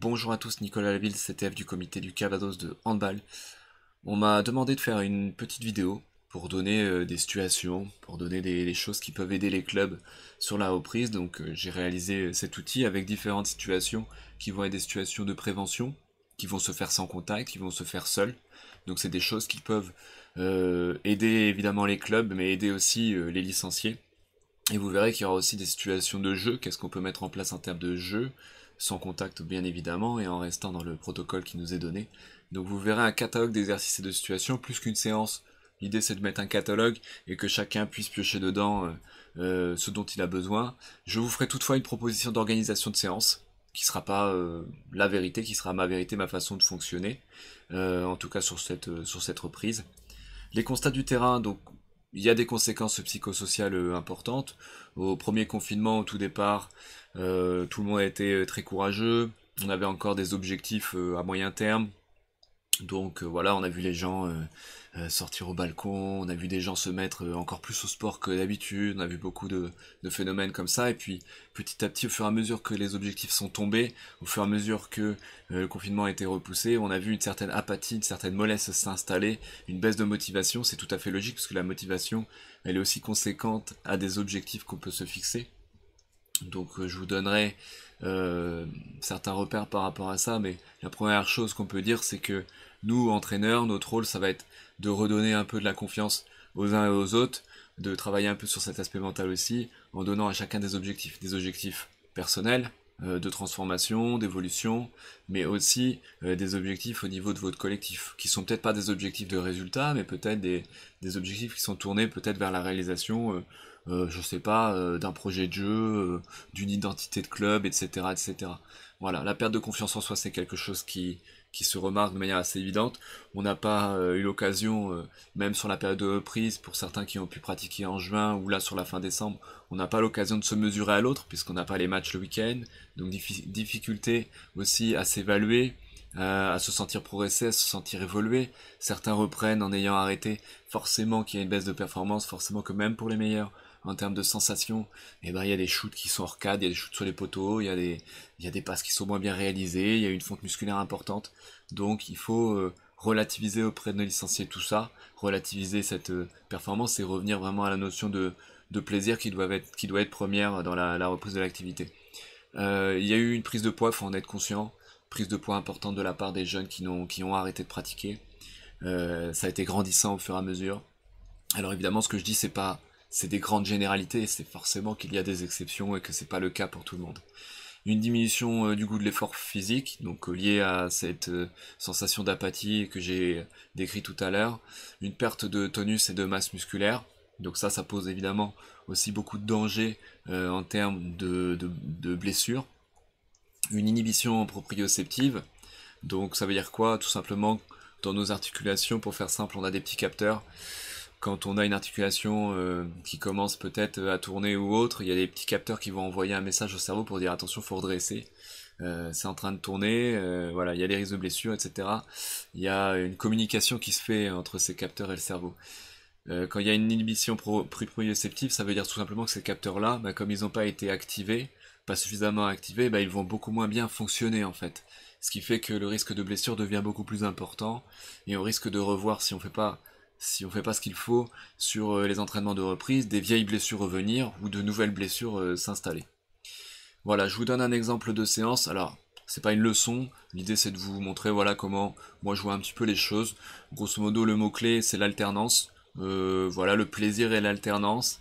Bonjour à tous, Nicolas Laville, CTF du comité du Cavados de handball. On m'a demandé de faire une petite vidéo pour donner euh, des situations, pour donner des, choses qui peuvent aider les clubs sur la reprise. Donc euh, j'ai réalisé euh, cet outil avec différentes situations qui vont être des situations de prévention, qui vont se faire sans contact, qui vont se faire seuls. Donc c'est des choses qui peuvent aider évidemment les clubs, mais aider aussi les licenciés. Et vous verrez qu'il y aura aussi des situations de jeu, qu'est-ce qu'on peut mettre en place en termes de jeu, sans contact bien évidemment, et en restant dans le protocole qui nous est donné. Donc vous verrez un catalogue d'exercices et de situations, plus qu'une séance. L'idée c'est de mettre un catalogue et que chacun puisse piocher dedans euh, euh, ce dont il a besoin. Je vous ferai toutefois une proposition d'organisation de séance qui sera pas euh, la vérité, qui sera ma vérité, ma façon de fonctionner, en tout cas sur cette, sur cette reprise. Les constats du terrain, donc il y a des conséquences psychosociales importantes au premier confinement, au tout départ, euh, tout le monde a été euh, très courageux. On avait encore des objectifs euh, à moyen terme. Donc voilà, on a vu les gens sortir au balcon, on a vu des gens se mettre encore plus au sport que d'habitude, on a vu beaucoup de, de, phénomènes comme ça, et puis petit à petit, au fur et à mesure que les objectifs sont tombés, au fur et à mesure que le confinement a été repoussé, on a vu une certaine apathie, une certaine mollesse s'installer, une baisse de motivation, c'est tout à fait logique, parce que la motivation, elle est aussi conséquente à des objectifs qu'on peut se fixer. Donc euh, je vous donnerai euh, certains repères par rapport à ça, mais la première chose qu'on peut dire, c'est que nous, entraîneurs, notre rôle, ça va être de redonner un peu de la confiance aux uns et aux autres, de travailler un peu sur cet aspect mental aussi, en donnant à chacun des objectifs, des objectifs personnels, euh, de transformation, d'évolution, mais aussi euh, des objectifs au niveau de votre collectif, qui sont peut-être pas des objectifs de résultat, mais peut-être des, objectifs qui sont tournés peut-être vers la réalisation, je euh, je sais pas, d'un projet de jeu, d'une identité de club, etc., etc. Voilà, la perte de confiance en soi, c'est quelque chose qui, qui se remarque de manière assez évidente. On n'a pas euh, eu l'occasion, euh, même sur la période de reprise, pour certains qui ont pu pratiquer en juin ou là sur la fin décembre, on n'a pas l'occasion de se mesurer à l'autre puisqu'on n'a pas les matchs le week-end. Donc difficulté aussi à s'évaluer, euh, à se sentir progresser, à se sentir évoluer. Certains reprennent en ayant arrêté. Forcément qu'il y a une baisse de performance, forcément que même pour les meilleurs, en termes de sensations, eh ben, il y a des shoots qui sont hors cadre, il y a des shoots sur les poteaux, il y a des des passes qui sont moins bien réalisées, il y a une fonte musculaire importante. Donc il faut euh, relativiser auprès de nos licenciés tout ça, relativiser cette euh, performance et revenir vraiment à la notion de, plaisir qui doit être qui doit être première dans la, reprise de l'activité. Euh, il y a eu une prise de poids, il faut en être conscient, prise de poids importante de la part des jeunes qui ont qui ont arrêté de pratiquer. ça a été grandissant au fur et à mesure. Alors évidemment, ce que je dis, c'est pas c'est des grandes généralités, c'est forcément qu'il y a des exceptions et que c'est pas le cas pour tout le monde. Une diminution euh, du goût de l'effort physique, donc euh, liée à cette euh, sensation d'apathie que j'ai décrit tout à l'heure, une perte de tonus et de masse musculaire, donc ça, ça pose évidemment aussi beaucoup de dangers en termes de, blessures. Une inhibition proprioceptive. Donc ça veut dire quoi Tout simplement, dans nos articulations, pour faire simple, on a des petits capteurs quand on a une articulation euh, qui commence peut-être euh, à tourner ou autre, il y a des petits capteurs qui vont envoyer un message au cerveau pour dire attention, faut redresser. Euh, c'est en train de tourner, voilà, il y a des risques de blessures, etc. Il y a une communication qui se fait entre ces capteurs et le cerveau. quand il y a une inhibition proprioceptive, ça veut dire tout simplement que ces capteurs-là, bah, comme ils n'ont pas été activés, pas suffisamment activés, bah, ils vont beaucoup moins bien fonctionner en fait. Ce qui fait que le risque de blessure devient beaucoup plus important et on risque de revoir si on ne fait pas si on fait pas ce qu'il faut sur euh, les entraînements de reprise, des vieilles blessures revenir ou de nouvelles blessures euh, s'installer. Voilà, je vous donne un exemple de séance. Alors, c'est pas une leçon, l'idée c'est de vous montrer voilà comment moi je vois un petit peu les choses. Grosso modo, le mot-clé c'est l'alternance. Euh, voilà, le plaisir et l'alternance.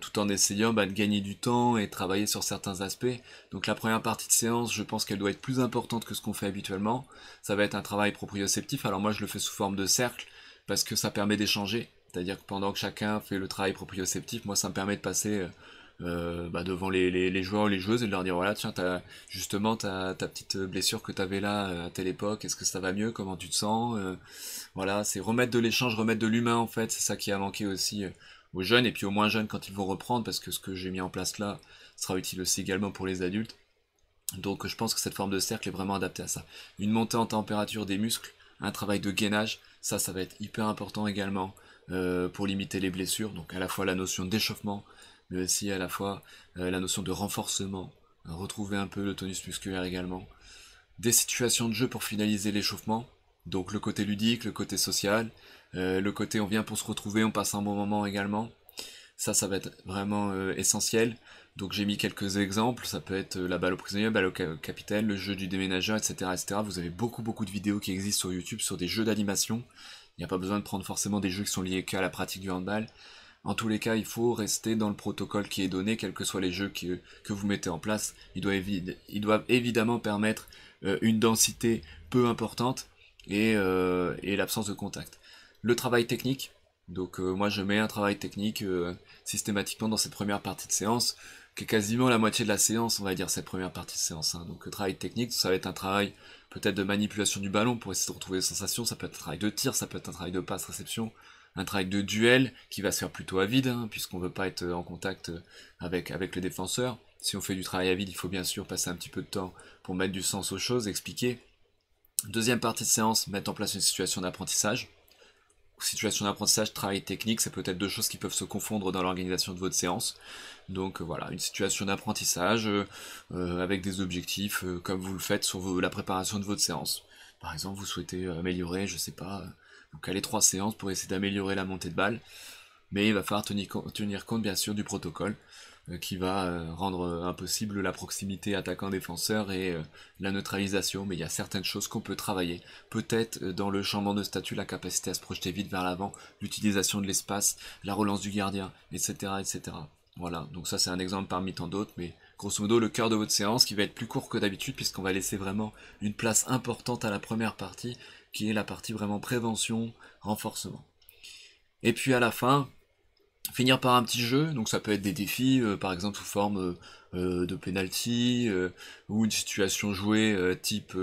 tout en essayant bah, de gagner du temps et travailler sur certains aspects. Donc la première partie de séance, je pense qu'elle doit être plus importante que ce qu'on fait habituellement. Ça va être un travail proprioceptif. Alors moi, je le fais sous forme de cercle parce que ça permet d'échanger. C'est-à-dire que pendant que chacun fait le travail proprioceptif, moi ça me permet de passer euh, euh, bah, devant les, joueurs ou les joueuses et de leur dire voilà, tiens, as, justement ta petite blessure que tu avais là euh, à telle époque, est-ce que ça va mieux Comment tu te sens Voilà, c'est remettre de l'échange, remettre de l'humain en fait, c'est ça qui a manqué aussi aux jeunes et puis aux moins jeunes quand ils vont reprendre parce que ce que j'ai mis en place là sera utile aussi également pour les adultes. Donc je pense que cette forme de cercle est vraiment adaptée à ça. Une montée en température des muscles un travail de gainage, ça ça va être hyper important également euh, pour limiter les blessures, donc à la fois la notion d'échauffement, mais aussi à la fois euh, la notion de renforcement, retrouver un peu le tonus musculaire également, des situations de jeu pour finaliser l'échauffement, donc le côté ludique, le côté social, euh, le côté on vient pour se retrouver, on passe un bon moment également, ça ça va être vraiment essentiel, donc j'ai mis quelques exemples, ça peut être euh, la balle au prisonnier, la balle au capitaine, le jeu du déménageur, etc., Vous avez beaucoup beaucoup de vidéos qui existent sur YouTube sur des jeux d'animation. Il n'y a pas besoin de prendre forcément des jeux qui sont liés qu'à la pratique du handball. En tous les cas, il faut rester dans le protocole qui est donné, quels que soient les jeux que vous mettez en place. Ils doivent, ils doivent évidemment permettre euh, une densité peu importante euh, et, l'absence de contact. Le travail technique. Donc moi je mets un travail technique systématiquement dans cette première partie de séance qui quasiment la moitié de la séance, on va dire, cette première partie de séance. Hein. Donc le travail technique, ça va être un travail peut-être de manipulation du ballon pour essayer de retrouver des sensations, ça peut être un travail de tir, ça peut être un travail de passe-réception, un travail de duel qui va se faire plutôt à vide, hein, puisqu'on ne veut pas être en contact avec, avec le défenseur. Si on fait du travail à vide, il faut bien sûr passer un petit peu de temps pour mettre du sens aux choses, expliquer. Deuxième partie de séance, mettre en place une situation d'apprentissage situation d'apprentissage, travail technique, c'est peut-être deux choses qui peuvent se confondre dans l'organisation de votre séance. Donc euh, voilà, une situation d'apprentissage euh, euh, avec des objectifs comme vous le faites sur la préparation de votre séance. Par exemple, vous souhaitez améliorer, je sais pas, vous caler trois séances pour essayer d'améliorer la montée de balle, mais il va falloir tenir, tenir compte bien sûr du protocole euh, qui va euh, rendre euh, impossible la proximité attaquant-défenseur et la neutralisation, mais il y a certaines choses qu'on peut travailler. Peut-être dans le changement de statut, la capacité à se projeter vite vers l'avant, l'utilisation de l'espace, la relance du gardien, etc. etc. Voilà, donc ça c'est un exemple parmi tant d'autres, mais grosso modo le cœur de votre séance qui va être plus court que d'habitude puisqu'on va laisser vraiment une place importante à la première partie qui est la partie vraiment prévention, renforcement. Et puis à la fin, finir par un petit jeu, donc ça peut être des défis, euh, par exemple sous forme euh, euh, de penalty ou une situation jouée type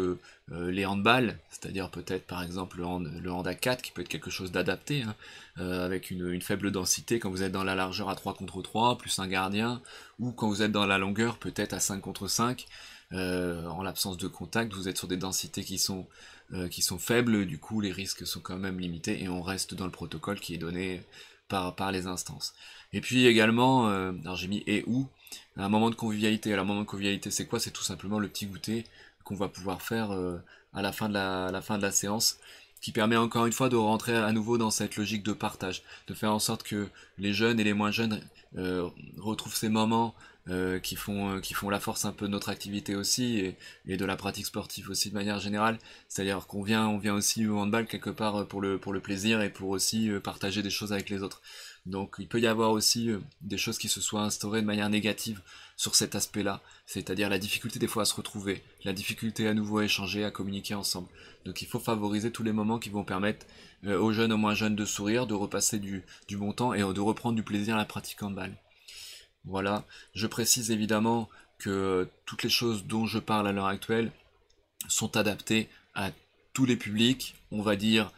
les handballs, c'est-à-dire peut-être par exemple le hand, à 4 qui peut être quelque chose d'adapté, hein. avec une, faible densité quand vous êtes dans la largeur à 3 contre 3, plus un gardien, ou quand vous êtes dans la longueur peut-être à 5 contre 5, en l'absence de contact, vous êtes sur des densités qui sont, qui sont faibles, du coup les risques sont quand même limités et on reste dans le protocole qui est donné par, les instances. Et puis également, euh, j'ai mis et ou, un moment de convivialité. Alors, un moment de convivialité, c'est quoi C'est tout simplement le petit goûter qu'on va pouvoir faire euh, à, la fin de la, fin de la séance qui permet encore une fois de rentrer à nouveau dans cette logique de partage, de faire en sorte que les jeunes et les moins jeunes euh, retrouvent ces moments euh, qui font euh, qui font la force un peu de notre activité aussi et, de la pratique sportive aussi de manière générale. C'est-à-dire qu'on vient on vient aussi au handball quelque part euh, pour le pour le plaisir et pour aussi partager des choses avec les autres. Donc il peut y avoir aussi des choses qui se soient instaurées de manière négative sur cet aspect-là, c'est-à-dire la difficulté des fois à se retrouver, la difficulté à nouveau à échanger, à communiquer ensemble. Donc il faut favoriser tous les moments qui vont permettre aux jeunes, aux moins jeunes de sourire, de repasser du, du bon temps et de reprendre du plaisir à la pratique handball. Voilà, je précise évidemment que toutes les choses dont je parle à l'heure actuelle sont adaptées à tous les publics, on va dire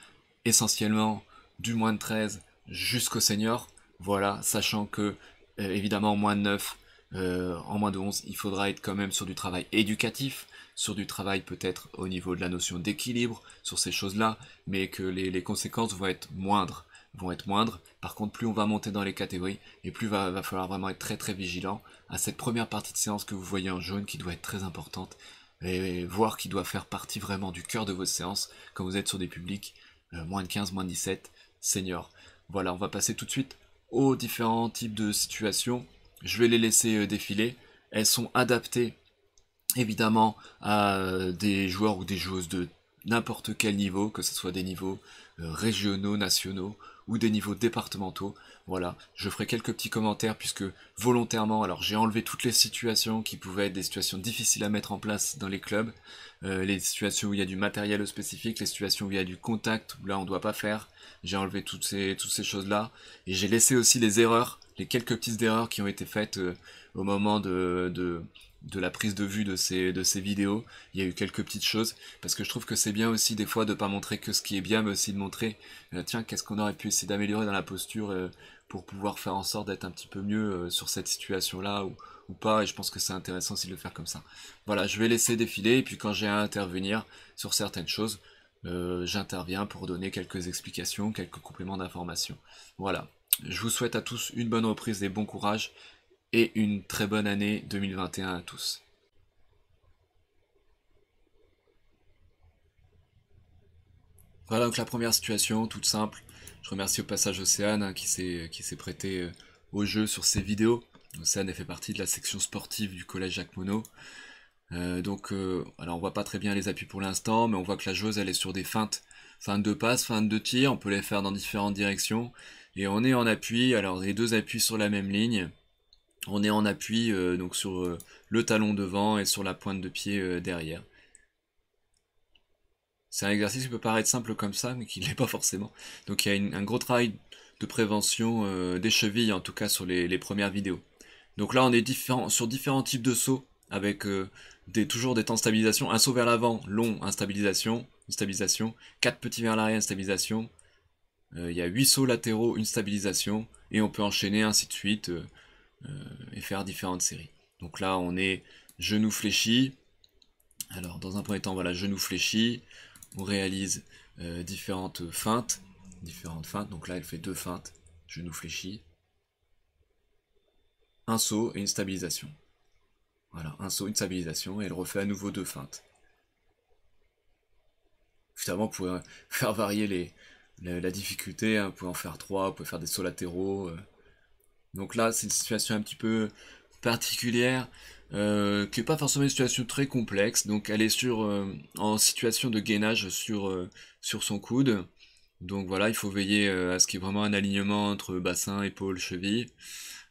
essentiellement du moins de 13 jusqu'au senior. Voilà, sachant que euh, évidemment en moins de 9, euh, en moins de 11, il faudra être quand même sur du travail éducatif, sur du travail peut-être au niveau de la notion d'équilibre, sur ces choses-là, mais que les, conséquences vont être moindres vont être moindres. Par contre, plus on va monter dans les catégories, et plus va, va falloir vraiment être très très vigilant à cette première partie de séance que vous voyez en jaune qui doit être très importante, et voir qui doit faire partie vraiment du cœur de vos séances quand vous êtes sur des publics euh, moins de 15, moins de 17, seniors. Voilà, on va passer tout de suite aux différents types de situations. Je vais les laisser euh, défiler. Elles sont adaptées évidemment à euh, des joueurs ou des joueuses de n'importe quel niveau, que ce soit des niveaux régionaux, nationaux, ou des niveaux départementaux. Voilà, je ferai quelques petits commentaires puisque volontairement, alors j'ai enlevé toutes les situations qui pouvaient être des situations difficiles à mettre en place dans les clubs, euh, les situations où il y a du matériel spécifique, les situations où il y a du contact, où là on ne doit pas faire. J'ai enlevé toutes ces, toutes ces choses-là et j'ai laissé aussi les erreurs, les quelques petites erreurs qui ont été faites euh, au moment de de la prise de vue de ces, de ces vidéos. Il y a eu quelques petites choses, parce que je trouve que c'est bien aussi des fois de ne pas montrer que ce qui est bien, mais aussi de montrer, euh, tiens, qu'est-ce qu'on aurait pu essayer d'améliorer dans la posture euh, pour pouvoir faire en sorte d'être un petit peu mieux euh, sur cette situation-là ou, ou, pas, et je pense que c'est intéressant aussi de le faire comme ça. Voilà, je vais laisser défiler, et puis quand j'ai à intervenir sur certaines choses, j'interviens pour donner quelques explications, quelques compléments d'informations. Voilà. Je vous souhaite à tous une bonne reprise et bon courage et une très bonne année 2021 à tous. Voilà donc la première situation, toute simple. Je remercie au passage Océane hein, qui s'est prêté euh, au jeu sur ces vidéos. Océane fait partie de la section sportive du collège Jacques Monod. Euh, donc euh, alors on voit pas très bien les appuis pour l'instant, mais on voit que la joueuse elle est sur des feintes. Feinte de passe, feintes de tir, on peut les faire dans différentes directions. Et on est en appui, alors les deux appuis sur la même ligne on est en appui euh, donc sur euh, le talon devant et sur la pointe de pied euh, derrière. C'est un exercice qui peut paraître simple comme ça, mais qui ne l'est pas forcément. Donc il y a un gros travail de prévention des chevilles, en tout cas sur les, premières vidéos. Donc là, on est différent, sur différents types de sauts, avec toujours des temps de stabilisation. Un saut vers l'avant, long, instabilisation, une stabilisation. Quatre petits vers l'arrière, instabilisation. Il y a huit sauts latéraux, une stabilisation. Et on peut enchaîner ainsi de suite euh, et faire différentes séries. Donc là, on est genou fléchi. Alors, dans un premier temps, voilà, genou fléchi. On réalise euh, différentes feintes. Différentes feintes. Donc là, elle fait deux feintes. Genou fléchi. Un saut et une stabilisation. Voilà, un saut, une stabilisation. Et elle refait à nouveau deux feintes. Justement pour pouvez euh, faire varier la difficulté. Hein, on vous en faire trois. Vous pouvez faire des sauts latéraux. Donc là, c'est une situation un petit peu particulière, euh, qui n'est pas forcément une situation très complexe. Donc elle est sur, euh, en situation de gainage euh, sur, son coude. Donc voilà, il faut veiller à ce qu'il y ait vraiment un alignement entre bassin, épaule, cheville.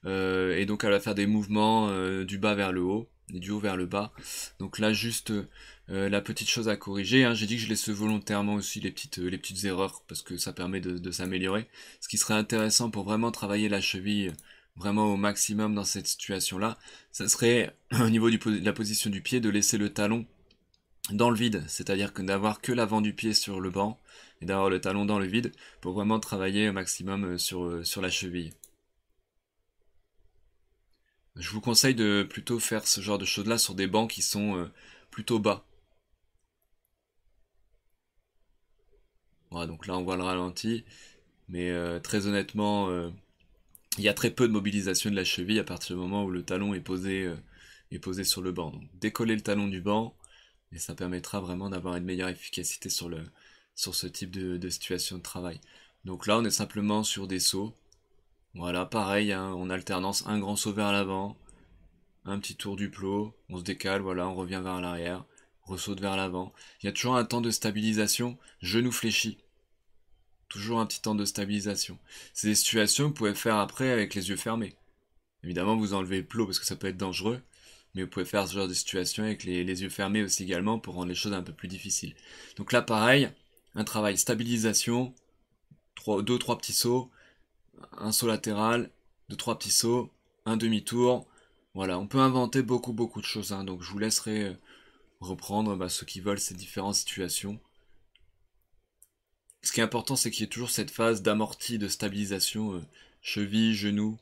et donc elle va faire des mouvements du bas vers le haut et du haut vers le bas. Donc là, juste la petite chose à corriger. Hein, j'ai dit que je laisse volontairement aussi les petites, erreurs parce que ça permet de s'améliorer. Ce qui serait intéressant pour vraiment travailler la cheville vraiment au maximum dans cette situation-là, ça serait au niveau de la position du pied de laisser le talon dans le vide, c'est-à-dire que d'avoir que l'avant du pied sur le banc et d'avoir le talon dans le vide pour vraiment travailler au maximum euh, sur, euh, sur la cheville. Je vous conseille de plutôt faire ce genre de choses-là sur des bancs qui sont euh, plutôt bas. Voilà, donc là on voit le ralenti, mais très honnêtement, il y a très peu de mobilisation de la cheville à partir du moment où le talon est posé, euh, est posé sur le banc. Donc décoller le talon du banc, et ça permettra vraiment d'avoir une meilleure efficacité sur, le, sur ce type de, situation de travail. Donc là, on est simplement sur des sauts. Voilà, pareil, hein, on en alternance, un grand saut vers l'avant, un petit tour du plot, on se décale, voilà, on revient vers l'arrière, ressaut vers l'avant. Il y a toujours un temps de stabilisation, genou fléchi toujours un petit temps de stabilisation. C'est des situations que vous pouvez faire après avec les yeux fermés. Évidemment, vous enlevez le plot parce que ça peut être dangereux, mais vous pouvez faire ce genre de situation avec les, yeux fermés aussi également pour rendre les choses un peu plus difficiles. Donc là, pareil, un travail stabilisation, Deux, 2 trois petits sauts, un saut latéral, deux trois petits sauts, un demi-tour. Voilà, on peut inventer beaucoup beaucoup de choses, hein. donc je vous laisserai euh, reprendre bah, ceux qui veulent ces différentes situations ce qui est important, c'est qu'il y ait toujours cette phase d'amorti, de stabilisation, euh, cheville, genou.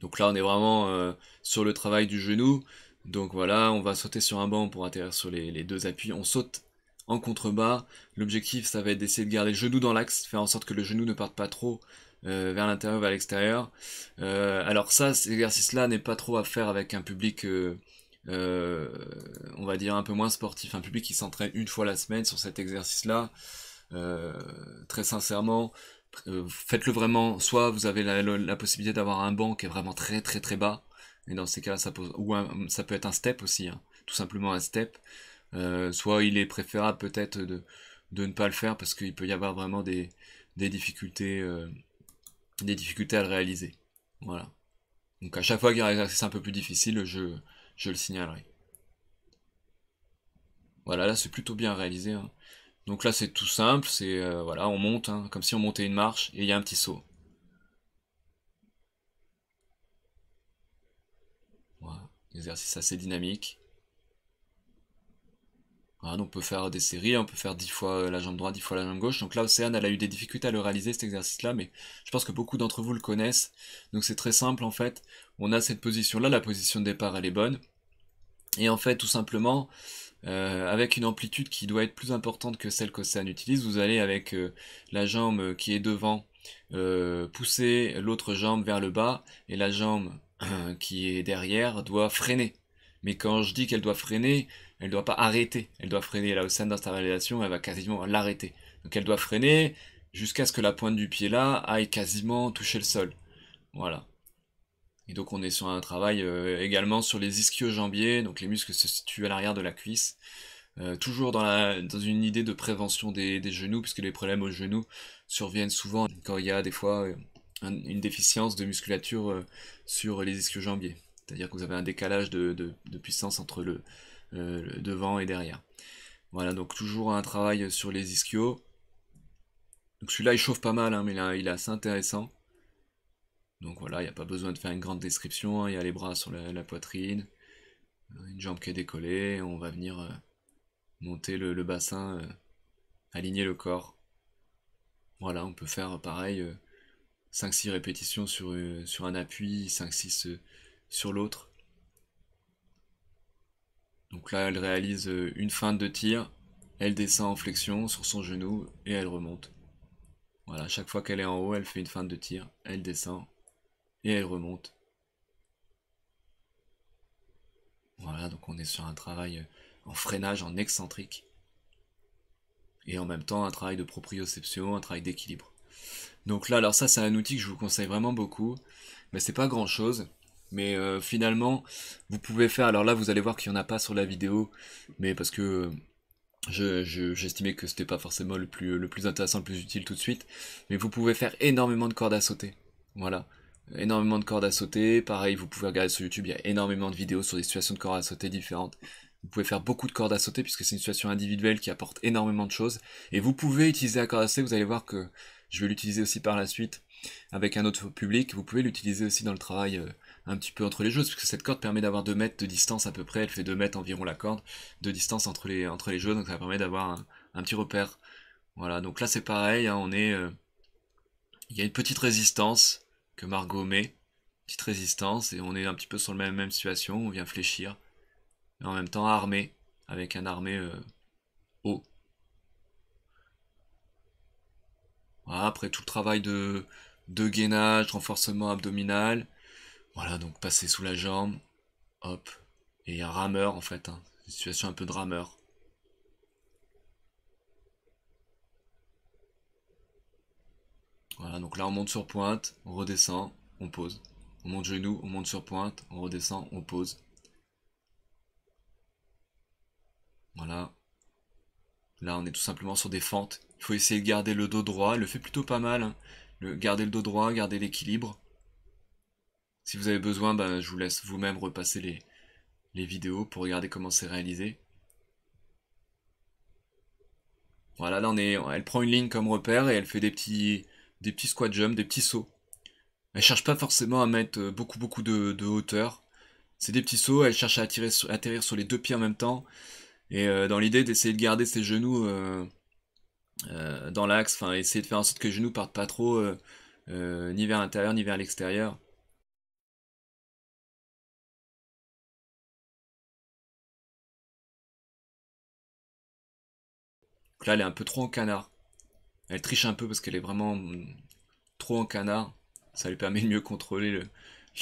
Donc là, on est vraiment euh, sur le travail du genou. Donc voilà, on va sauter sur un banc pour atterrir sur les, deux appuis. On saute en contrebas. L'objectif, ça va être d'essayer de garder le genou dans l'axe, faire en sorte que le genou ne parte pas trop euh, vers l'intérieur, vers l'extérieur. alors ça, cet exercice-là n'est pas trop à faire avec un public euh, on va dire un peu moins sportif, un public qui s'entraîne une fois la semaine sur cet exercice-là, euh, très sincèrement, euh, faites-le vraiment. Soit vous avez la, possibilité d'avoir un banc qui est vraiment très très très bas, et dans ces cas-là, ça, pose, ou ça peut être un step aussi, hein. tout simplement un step. soit il est préférable peut-être de, ne pas le faire parce qu'il peut y avoir vraiment des, des difficultés, des difficultés à le réaliser. Voilà. Donc à chaque fois qu'il y a un exercice un peu plus difficile, je, je le signalerai. Voilà, là c'est plutôt bien réalisé. Hein. Donc là c'est tout simple, c'est euh, voilà, on monte, hein, comme si on montait une marche, et il y a un petit saut. exercice assez dynamique. Hein, on peut faire des séries, on peut faire 10 fois euh, la jambe droite, 10 fois la jambe gauche. Donc là, Océane, elle a eu des difficultés à le réaliser, cet exercice-là, mais je pense que beaucoup d'entre vous le connaissent. Donc c'est très simple, en fait. On a cette position-là, la position de départ, elle est bonne. Et en fait, tout simplement, euh, avec une amplitude qui doit être plus importante que celle qu'Océane utilise, vous allez avec euh, la jambe qui est devant pousser l'autre jambe vers le bas, et la jambe qui est derrière doit freiner. Mais quand je dis qu'elle doit freiner, elle doit pas arrêter, elle doit freiner. Là, au sein stabilisation, elle va quasiment l'arrêter. Donc elle doit freiner jusqu'à ce que la pointe du pied là aille quasiment toucher le sol. Voilà. Et donc on est sur un travail euh, également sur les ischio-jambiers, donc les muscles se situent à l'arrière de la cuisse. Euh, toujours dans, dans, une idée de prévention des, genoux, puisque les problèmes aux genoux surviennent souvent quand il y a des fois une déficience de musculature euh, sur les ischio-jambiers. C'est-à-dire que vous avez un décalage de, de puissance entre le, euh, devant et derrière. Voilà, donc toujours un travail sur les ischios. Donc celui-là, il chauffe pas mal, hein, mais il est assez intéressant. Donc voilà, il n'y a pas besoin de faire une grande description. Hein. Il y a les bras sur la, poitrine, euh, une jambe qui est décollée. On va venir euh, monter le, bassin, aligner le corps. Voilà, on peut faire pareil, 5-6 répétitions sur, sur, un appui, 5-6 sur l'autre. Donc là, elle réalise euh, une feinte de tir, elle descend en flexion sur son genou et elle remonte. Voilà, chaque fois qu'elle est en haut, elle fait une feinte de tir, elle descend et elle remonte. Voilà, donc on est sur un travail euh, en freinage, en excentrique. Et en même temps, un travail de proprioception, un travail d'équilibre. Donc là, alors ça, c'est un outil que je vous conseille vraiment beaucoup. Mais c'est pas grand chose. Mais euh, finalement, vous pouvez faire. Alors là, vous allez voir qu'il n'y en a pas sur la vidéo, mais parce que j'estimais je, ce que c'était pas forcément le plus, le plus intéressant, le plus utile tout de suite. Mais vous pouvez faire énormément de cordes à sauter. Voilà. Énormément de cordes à sauter. Pareil, vous pouvez regarder sur YouTube, il y a énormément de vidéos sur des situations de cordes à sauter différentes. Vous pouvez faire beaucoup de cordes à sauter puisque c'est une situation individuelle qui apporte énormément de choses. Et vous pouvez utiliser la corde à sauter, vous allez voir que je vais l'utiliser aussi par la suite avec un autre public. Vous pouvez l'utiliser aussi dans le travail euh, un petit peu entre les jeux, parce que cette corde permet d'avoir 2 mètres de distance à peu près, elle fait 2 mètres environ la corde de distance entre les, entre les jeux, donc ça permet d'avoir un, petit repère. Voilà, donc là c'est pareil, hein, on est... Euh, il y a une petite résistance que Margot met, petite résistance, et on est un petit peu sur la même, même situation, on vient fléchir, et en même temps armé, avec un armé euh, haut. après tout le travail de, de gainage, renforcement abdominal, voilà, donc passer sous la jambe, hop, et un rameur en fait, hein. une situation un peu de rameur. Voilà, donc là on monte sur pointe, on redescend, on pose. On monte genou, on monte sur pointe, on redescend, on pose. Voilà. Là on est tout simplement sur des fentes. Il faut essayer de garder le dos droit, il le fait plutôt pas mal. Hein. garder le dos droit, garder l'équilibre. Si vous avez besoin, bah, je vous laisse vous-même repasser les, vidéos pour regarder comment c'est réalisé. Voilà, là on est, elle prend une ligne comme repère et elle fait des petits, des petits squat jumps, des petits sauts. Elle cherche pas forcément à mettre euh, beaucoup beaucoup de, hauteur. C'est des petits sauts, elle cherche à atterrir sur les deux pieds en même temps. Et euh, dans l'idée d'essayer de garder ses genoux euh, dans l'axe, enfin essayer de faire en sorte que les genoux partent pas trop ni vers l'intérieur ni vers l'extérieur. là, elle est un peu trop en canard. Elle triche un peu parce qu'elle est vraiment mm, trop en canard. Ça lui permet de mieux contrôler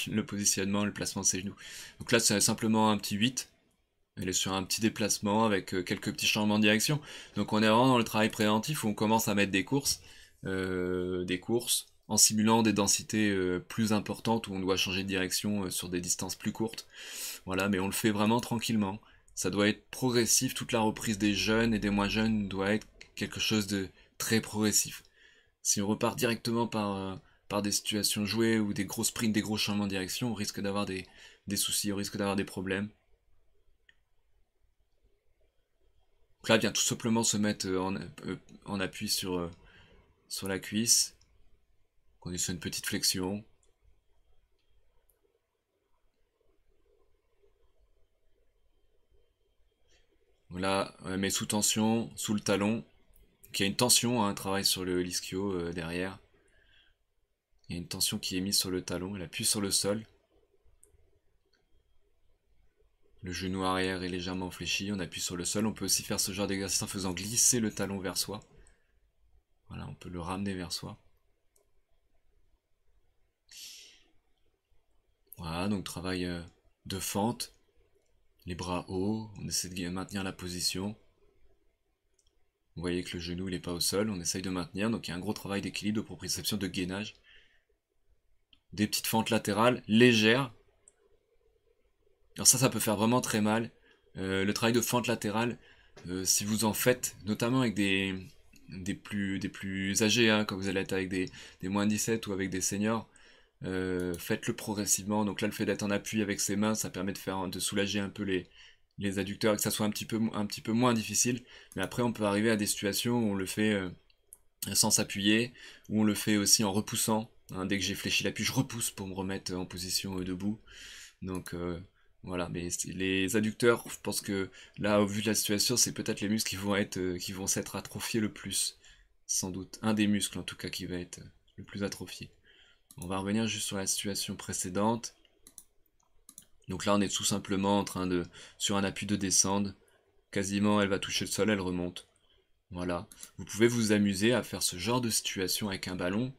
le, positionnement, le placement de ses genoux. Donc là, c'est simplement un petit 8. Elle est sur un petit déplacement avec euh, quelques petits changements de direction. Donc on est vraiment dans le travail préventif où on commence à mettre des courses, euh, des courses en simulant des densités euh, plus importantes où on doit changer de direction sur des distances plus courtes. Voilà, mais on le fait vraiment tranquillement ça doit être progressif, toute la reprise des jeunes et des moins jeunes doit être quelque chose de très progressif. Si on repart directement par, euh, par des situations jouées ou des gros sprints, des gros changements de direction, on risque d'avoir des, soucis, on risque d'avoir des problèmes. Donc là, bien tout simplement se mettre euh, en, euh, en appui sur, sur la cuisse, qu'on ait sur une petite flexion, Là, met sous tension, sous le talon. qui a une tension, hein, un travail sur le l'ischio euh, derrière. Il y a une tension qui est mise sur le talon, elle appuie sur le sol. Le genou arrière est légèrement fléchi, on appuie sur le sol. On peut aussi faire ce genre d'exercice en faisant glisser le talon vers soi. Voilà, on peut le ramener vers soi. Voilà, donc travail euh, de fente les bras hauts, on essaie de maintenir la position. Vous voyez que le genou n'est pas au sol, on essaye de maintenir, donc il y a un gros travail d'équilibre, de proprioception, de gainage. Des petites fentes latérales légères. Alors ça, ça peut faire vraiment très mal. Euh, le travail de fente latérale, euh, si vous en faites, notamment avec des, plus, des plus âgés, hein, quand vous allez être avec des, des moins 17 ou avec des seniors, euh, faites-le progressivement. Donc là, le fait d'être en appui avec ses mains, ça permet de faire, de soulager un peu les, les adducteurs et que ça soit un petit peu, un petit peu moins difficile. Mais après, on peut arriver à des situations où on le fait euh, sans s'appuyer, où on le fait aussi en repoussant. Hein, dès que j'ai fléchi l'appui, je repousse pour me remettre en position euh, debout. Donc voilà, mais les adducteurs, je pense que là, au vu de la situation, c'est peut-être les muscles qui vont être, qui vont s'être atrophiés le plus, sans doute. Un des muscles, en tout cas, qui va être le plus atrophié. On va revenir juste sur la situation précédente. Donc là, on est tout simplement en train de, sur un appui de descendre, quasiment elle va toucher le sol, elle remonte. Voilà. Vous pouvez vous amuser à faire ce genre de situation avec un ballon.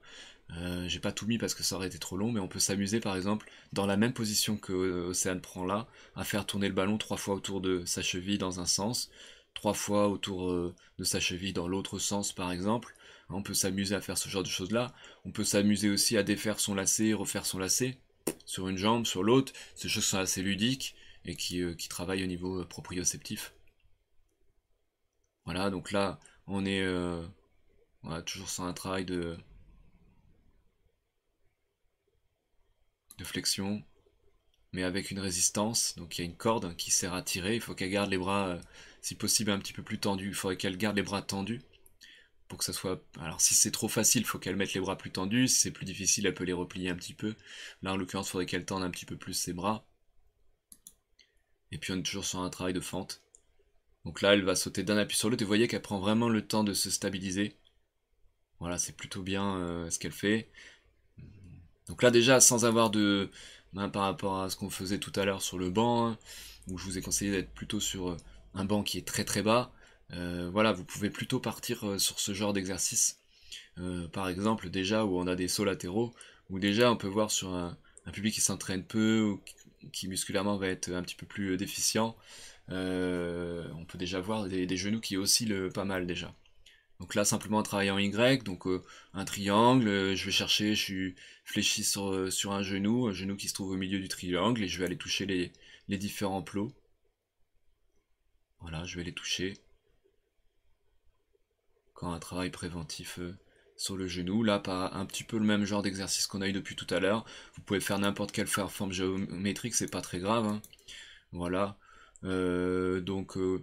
Euh, j'ai pas tout mis parce que ça aurait été trop long, mais on peut s'amuser par exemple, dans la même position que euh, Océane prend là, à faire tourner le ballon trois fois autour de sa cheville dans un sens, trois fois autour euh, de sa cheville dans l'autre sens par exemple, on peut s'amuser à faire ce genre de choses-là. On peut s'amuser aussi à défaire son lacet, refaire son lacet sur une jambe, sur l'autre. Ces choses sont assez ludiques et qui, euh, travaillent au niveau euh, proprioceptif. Voilà, donc là, on est euh, toujours sur un travail de, de flexion, mais avec une résistance. Donc il y a une corde qui sert à tirer. Il faut qu'elle garde les bras, si possible, un petit peu plus tendus. Il faudrait qu'elle garde les bras tendus pour que ça soit. Alors, si c'est trop facile, il faut qu'elle mette les bras plus tendus. Si c'est plus difficile, elle peut les replier un petit peu. Là, en l'occurrence, faudrait qu'elle tende un petit peu plus ses bras. Et puis, on est toujours sur un travail de fente. Donc là, elle va sauter d'un appui sur l'autre. Et vous voyez qu'elle prend vraiment le temps de se stabiliser. Voilà, c'est plutôt bien euh, ce qu'elle fait. Donc là, déjà, sans avoir de. Ben, par rapport à ce qu'on faisait tout à l'heure sur le banc, hein, où je vous ai conseillé d'être plutôt sur euh, un banc qui est très très bas. Euh, voilà, vous pouvez plutôt partir euh, sur ce genre d'exercice. Euh, par exemple, déjà où on a des sauts latéraux, où déjà on peut voir sur un, public qui s'entraîne peu ou qui musculairement va être un petit peu plus déficient, on peut déjà voir des, genoux qui oscillent pas mal déjà. Donc là, simplement en travaillant en Y, donc un triangle, je vais chercher, je suis fléchi sur, sur un genou, un genou qui se trouve au milieu du triangle, et je vais aller toucher les, les différents plots. Voilà, je vais les toucher quand un travail préventif euh, sur le genou. Là, pas un petit peu le même genre d'exercice qu'on a eu depuis tout à l'heure. Vous pouvez faire n'importe quelle forme géométrique, c'est pas très grave. Hein. Voilà. Euh, donc euh,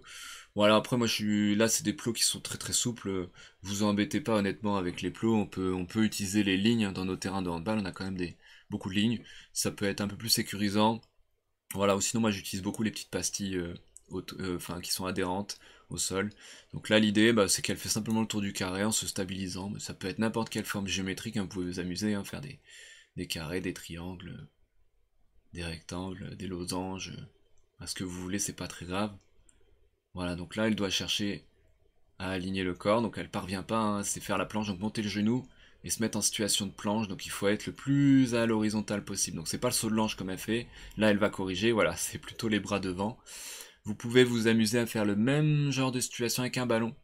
voilà, après moi je suis là, c'est des plots qui sont très très souples. Vous embêtez pas honnêtement avec les plots. On peut, on peut utiliser les lignes dans nos terrains de handball. On a quand même des, beaucoup de lignes. Ça peut être un peu plus sécurisant. Voilà, ou sinon moi j'utilise beaucoup les petites pastilles qui sont adhérentes sol. Donc là, l'idée, bah, c'est qu'elle fait simplement le tour du carré en se stabilisant. Mais ça peut être n'importe quelle forme géométrique, hein. vous pouvez vous amuser, à hein, faire des, carrés, des triangles, des rectangles, des losanges. À ce que vous voulez, c'est pas très grave. Voilà, donc là, elle doit chercher à aligner le corps. Donc elle parvient pas, à hein, faire la planche, donc monter le genou et se mettre en situation de planche. Donc il faut être le plus à l'horizontale possible. Donc c'est pas le saut de l'ange comme elle fait. Là, elle va corriger. Voilà, c'est plutôt les bras devant. Vous pouvez vous amuser à faire le même genre de situation avec un ballon.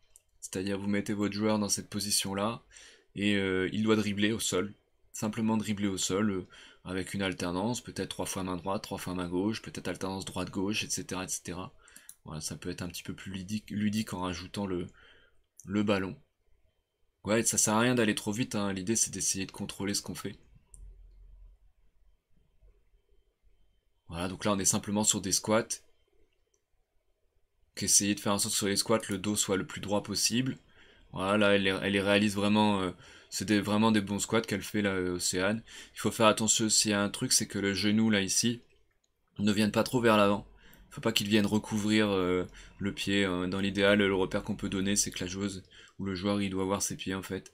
C'est-à-dire vous mettez votre joueur dans cette position-là et euh, il doit dribbler au sol. Simplement dribbler au sol euh, avec une alternance, peut-être trois fois main droite, trois fois main gauche, peut-être alternance droite-gauche, etc. etc. Voilà, ça peut être un petit peu plus ludique, en rajoutant le, le ballon. Ouais, ça sert à rien d'aller trop vite, hein. l'idée c'est d'essayer de contrôler ce qu'on fait. Voilà, donc là on est simplement sur des squats qu'essayer de faire en sorte que sur les squats, le dos soit le plus droit possible. Voilà, là, elle, les réalise vraiment. Euh, c'est vraiment des bons squats qu'elle fait, là, Océane. Euh, il faut faire attention aussi à un truc, c'est que le genou, là, ici, ne vienne pas trop vers l'avant. Il faut pas qu'il vienne recouvrir euh, le pied. Hein. Dans l'idéal, le repère qu'on peut donner, c'est que la joueuse ou le joueur, il doit avoir ses pieds, en fait.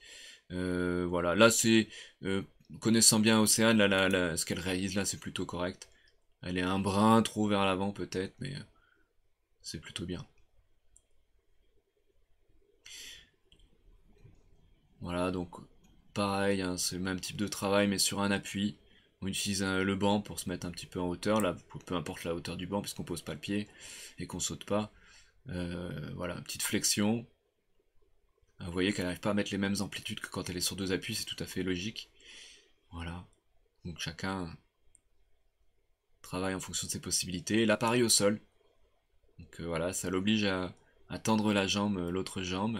voilà, là, c'est... connaissant bien Océane, là, là ce qu'elle réalise, là, c'est plutôt correct. Elle est un brin trop vers l'avant, peut-être, mais c'est plutôt bien. Voilà, donc pareil, hein, c'est le même type de travail, mais sur un appui. On utilise euh, le banc pour se mettre un petit peu en hauteur, là, peu importe la hauteur du banc, puisqu'on pose pas le pied et qu'on saute pas. Euh, voilà, petite flexion. Vous voyez qu'elle n'arrive pas à mettre les mêmes amplitudes que quand elle est sur deux appuis, c'est tout à fait logique. Voilà. Donc chacun travaille en fonction de ses possibilités. Là, pareil au sol. Donc euh, voilà, ça l'oblige à, tendre la jambe, euh, l'autre jambe.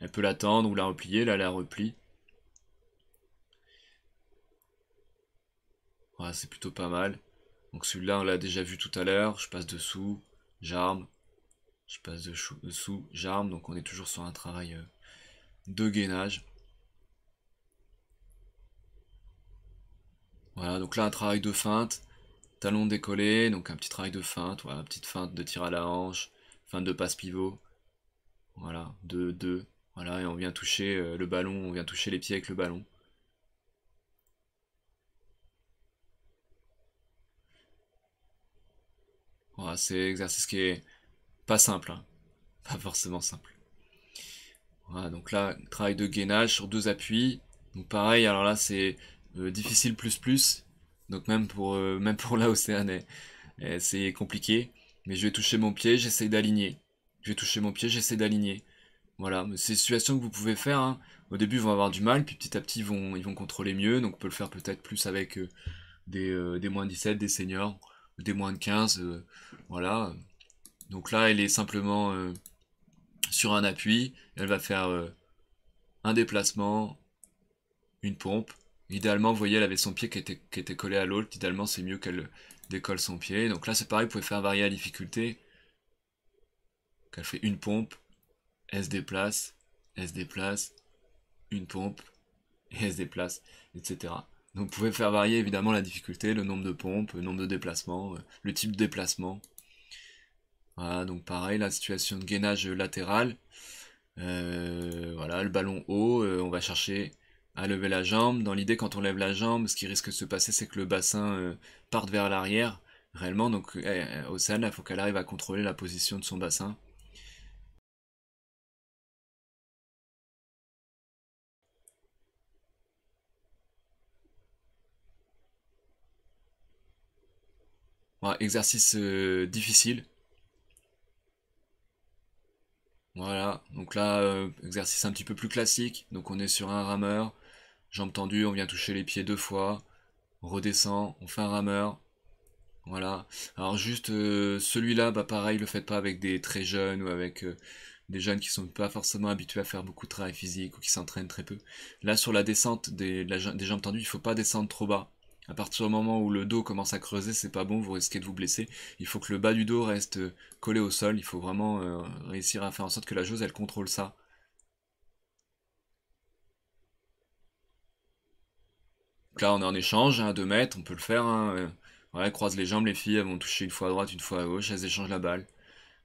Elle, peut la tendre ou la replier, là elle la replie. Voilà, c'est plutôt pas mal. Donc celui-là, on l'a déjà vu tout à l'heure. Je passe dessous, j'arme. Je passe dessous, j'arme. Donc on est toujours sur un travail euh, de gainage. Voilà, donc là, un travail de feinte. Talon décollé, donc un petit travail de feinte, une petite feinte de tir à la hanche, feinte de passe pivot. Voilà, 2, 2. Voilà, et on vient toucher euh, le ballon, on vient toucher les pieds avec le ballon. Voilà, c'est exercice qui est pas simple, hein. pas forcément simple. Voilà, donc là, travail de gainage sur deux appuis. Donc pareil, alors là c'est euh, difficile plus plus, donc même pour, euh, même pour la Océane, eh, eh, c'est compliqué. Mais je vais toucher mon pied, j'essaie d'aligner. Je vais toucher mon pied, j'essaie d'aligner. Voilà, c'est une situation que vous pouvez faire. Hein. Au début, ils vont avoir du mal, puis petit à petit, ils vont, ils vont contrôler mieux. Donc on peut le faire peut-être plus avec euh, euh, des, moins de 17, des seniors, des moins de 15. voilà. Donc là, elle est simplement sur un appui. Elle va faire un déplacement, une pompe, Idéalement, vous voyez, elle avait son pied qui était, collé à l'autre. Idéalement, c'est mieux qu'elle décolle son pied. Donc là, c'est pareil, vous pouvez faire varier la difficulté. qu'elle elle fait une pompe, elle se déplace, elle se déplace, une pompe, et elle se déplace, etc. Donc vous pouvez faire varier évidemment la difficulté, le nombre de pompes, le nombre de déplacements, euh, le type de déplacement. Voilà, donc pareil, la situation de gainage latéral. Euh, voilà, le ballon haut, euh, on va chercher à lever la jambe. Dans l'idée, quand on lève la jambe, ce qui risque de se passer, c'est que le bassin euh, parte vers l'arrière réellement. Donc, au Océane, il faut qu'elle arrive à contrôler la position de son bassin. exercice euh, difficile. Voilà, donc là, euh, exercice un petit peu plus classique. Donc on est sur un rameur, Jambes tendues, on vient toucher les pieds deux fois. On redescend, on fait un rameur. Voilà. Alors juste euh, celui-là, bah pareil, le faites pas avec des très jeunes ou avec euh, des jeunes qui sont pas forcément habitués à faire beaucoup de travail physique ou qui s'entraînent très peu. Là sur la descente des, jambes tendues, il faut pas descendre trop bas. À partir du moment où le dos commence à creuser, c'est pas bon, vous risquez de vous blesser. Il faut que le bas du dos reste euh, collé au sol. Il faut vraiment réussir à faire en sorte que la chose elle contrôle ça. Donc là, on est en échange, à hein, 2 mètres, on peut le faire. voilà, hein. euh, les jambes, les filles, elles vont toucher une fois à droite, une fois à gauche, elles échangent la balle.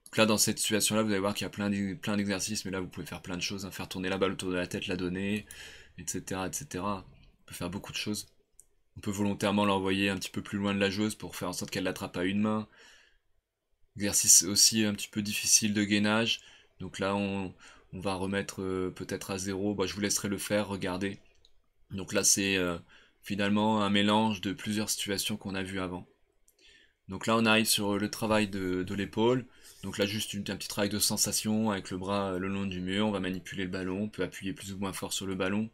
Donc là, dans cette situation-là, vous allez voir qu'il y a plein d'exercices, mais là, vous pouvez faire plein de choses, hein, faire tourner la balle autour de la tête, la donner, etc., etc. On peut faire beaucoup de choses. On peut volontairement l'envoyer un petit peu plus loin de la joueuse pour faire en sorte qu'elle l'attrape à une main. Exercice aussi un petit peu difficile de gainage. Donc là, on, va remettre euh, peut-être à zéro. Bah, je vous laisserai le faire, regardez. Donc là, c'est... Euh, finalement un mélange de plusieurs situations qu'on a vues avant. Donc là, on arrive sur le travail de, l'épaule. Donc là, juste une, un petit travail de sensation avec le bras le long du mur. On va manipuler le ballon, on peut appuyer plus ou moins fort sur le ballon.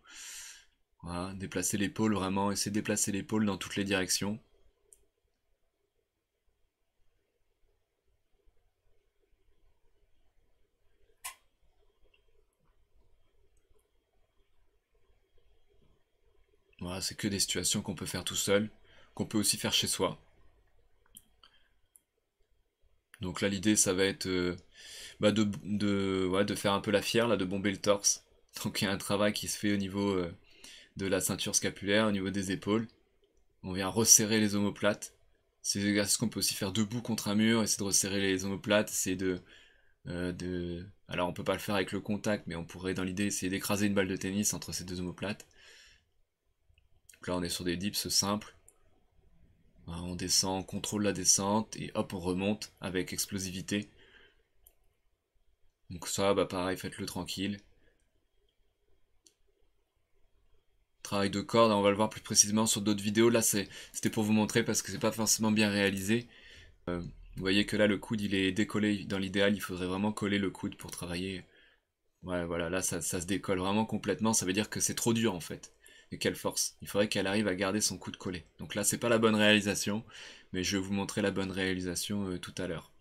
déplacer l'épaule vraiment, essayer de déplacer l'épaule dans toutes les directions. c'est que des situations qu'on peut faire tout seul, qu'on peut aussi faire chez soi. Donc là, l'idée, ça va être euh, bah, de, de, faire un peu la fière, là, de bomber le torse. Donc il y a un travail qui se fait au niveau euh, de la ceinture scapulaire, au niveau des épaules. On vient resserrer les omoplates. C'est des qu'on peut aussi faire debout contre un mur, essayer de resserrer les omoplates, C'est de, euh, de... Alors on peut pas le faire avec le contact, mais on pourrait dans l'idée essayer d'écraser une balle de tennis entre ces deux omoplates. Donc là, on est sur des dips simples. Hein, on descend, on contrôle la descente et hop, on remonte avec explosivité. Donc ça, bah pareil, faites-le tranquille. Travail de corde, hein, on va le voir plus précisément sur d'autres vidéos. Là, c'était pour vous montrer parce que c'est pas forcément bien réalisé. Euh, vous voyez que là, le coude, il est décollé. Dans l'idéal, il faudrait vraiment coller le coude pour travailler. Ouais, voilà, là, ça se décolle vraiment complètement. Ça veut dire que c'est trop dur, en fait quelle force. Il faudrait qu'elle arrive à garder son coup de collet. Donc là, c'est pas la bonne réalisation, mais je vais vous montrer la bonne réalisation euh, tout à l'heure.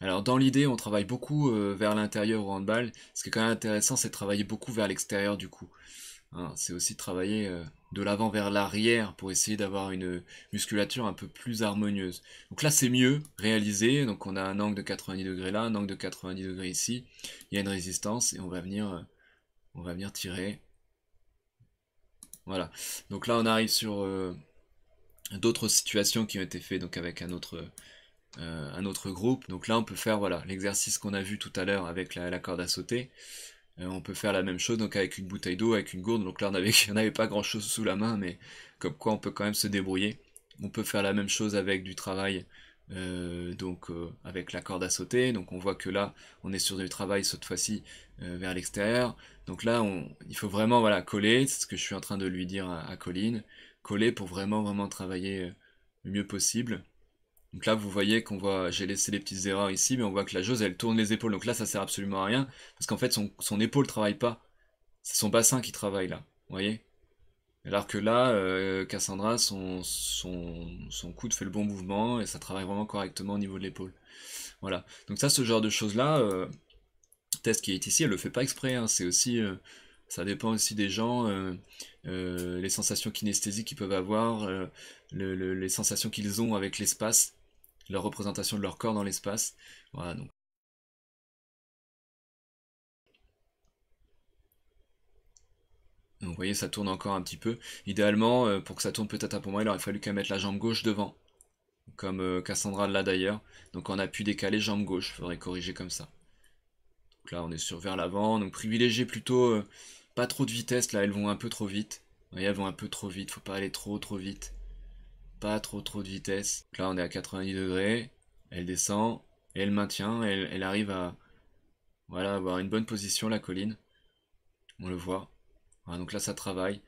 Alors dans l'idée, on travaille beaucoup euh, vers l'intérieur au handball. Ce qui est quand même intéressant, c'est de travailler beaucoup vers l'extérieur du coup. Hein, c'est aussi travailler euh, de l'avant vers l'arrière pour essayer d'avoir une musculature un peu plus harmonieuse. Donc là, c'est mieux réalisé. Donc on a un angle de 90 degrés là, un angle de 90 degrés ici. Il y a une résistance et on va venir, on va venir tirer voilà. Donc là, on arrive sur euh, d'autres situations qui ont été faites donc avec un autre, euh, un autre groupe. Donc là, on peut faire voilà l'exercice qu'on a vu tout à l'heure avec la, corde à sauter. Euh, on peut faire la même chose donc avec une bouteille d'eau, avec une gourde. Donc là, on n'avait avait pas grand-chose sous la main, mais comme quoi, on peut quand même se débrouiller. On peut faire la même chose avec du travail. donc avec la corde à sauter, donc on voit que là on est sur du travail cette fois-ci euh, vers l'extérieur. Donc là, on, il faut vraiment voilà, coller, c'est ce que je suis en train de lui dire à, Coline, coller pour vraiment vraiment travailler euh, le mieux possible. Donc là, vous voyez qu'on voit, j'ai laissé les petites erreurs ici, mais on voit que la jose, elle tourne les épaules. Donc là, ça sert absolument à rien, parce qu'en fait, son, épaule travaille pas. C'est son bassin qui travaille là, vous voyez Alors que là, euh, Cassandra, son, son, son, coude fait le bon mouvement, et ça travaille vraiment correctement au niveau de l'épaule. Voilà. Donc ça, ce genre de choses-là, test qui est ici, elle le fait pas exprès. Hein. C'est aussi, euh, ça dépend aussi des gens, euh, euh, les sensations kinesthésiques qu'ils peuvent avoir, les sensations qu'ils ont avec l'espace, leur représentation de leur corps dans l'espace. Voilà donc. vous voyez, ça tourne encore un petit peu. Idéalement, pour que ça tourne peut-être un peu moins il aurait fallu qu'elle mette la jambe gauche devant. Comme Cassandra l'a d'ailleurs. Donc on a pu décaler jambe gauche. Faudrait corriger comme ça. Donc là, on est sur vers l'avant. Donc privilégiez plutôt euh, pas trop de vitesse. Là, elles vont un peu trop vite. Vous elles vont un peu trop vite. Faut pas aller trop trop vite. Pas trop trop de vitesse. Donc là, on est à 90 degrés. Elle descend. elle maintient. Elle, arrive à voilà, avoir une bonne position, la colline. On le voit. donc là, ça travaille.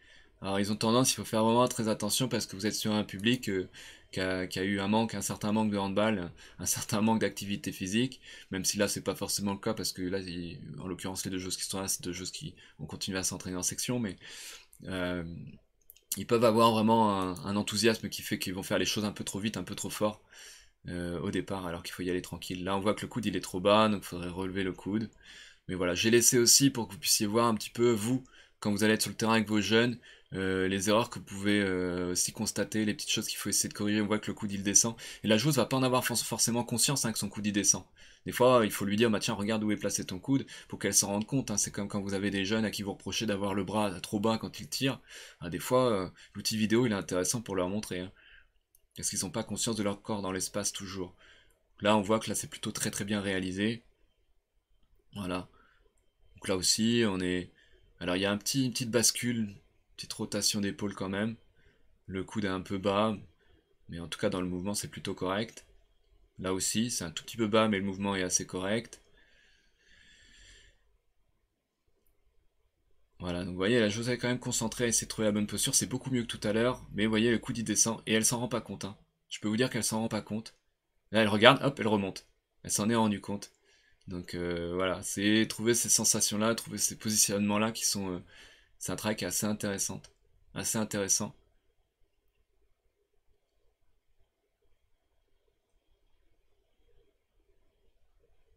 Alors, ils ont tendance, il faut faire vraiment très attention parce que vous êtes sur un public... Euh, qui a, eu un manque, un certain manque de handball, un certain manque d'activité physique, même si là c'est pas forcément le cas parce que là, en l'occurrence, les deux jeux qui sont là, c'est deux joueuses qui ont continué à s'entraîner en section, mais euh, ils peuvent avoir vraiment un, enthousiasme qui fait qu'ils vont faire les choses un peu trop vite, un peu trop fort euh, au départ, alors qu'il faut y aller tranquille. Là, on voit que le coude il est trop bas, donc il faudrait relever le coude. Mais voilà, j'ai laissé aussi pour que vous puissiez voir un petit peu vous quand vous allez être sur le terrain avec vos jeunes, euh, les erreurs que vous pouvez euh, aussi constater, les petites choses qu'il faut essayer de corriger. On voit que le coude il descend. Et la joueuse va pas en avoir forcément conscience hein, que son coude il descend. Des fois, il faut lui dire, bah, tiens, regarde où est placé ton coude pour qu'elle s'en rende compte. Hein. C'est comme quand vous avez des jeunes à qui vous reprochez d'avoir le bras trop bas quand ils tirent. Bah, des fois, euh, l'outil vidéo, il est intéressant pour leur montrer. Hein. Parce qu'ils n'ont pas conscience de leur corps dans l'espace toujours. Là, on voit que là, c'est plutôt très très bien réalisé. Voilà. Donc là aussi, on est... Alors, il y a un petit, une petite bascule Petite rotation d'épaule quand même. Le coude est un peu bas, mais en tout cas dans le mouvement c'est plutôt correct. Là aussi, c'est un tout petit peu bas, mais le mouvement est assez correct. Voilà, donc vous voyez, la chose est quand même concentrée, C'est de trouver la bonne posture, c'est beaucoup mieux que tout à l'heure, mais vous voyez, le coude il descend, et elle s'en rend pas compte. Hein. Je peux vous dire qu'elle s'en rend pas compte. Là, elle regarde, hop, elle remonte. Elle s'en est rendue compte. Donc euh, voilà, c'est trouver ces sensations-là, trouver ces positionnements-là qui sont... Euh, c'est un track assez intéressant. Assez intéressant.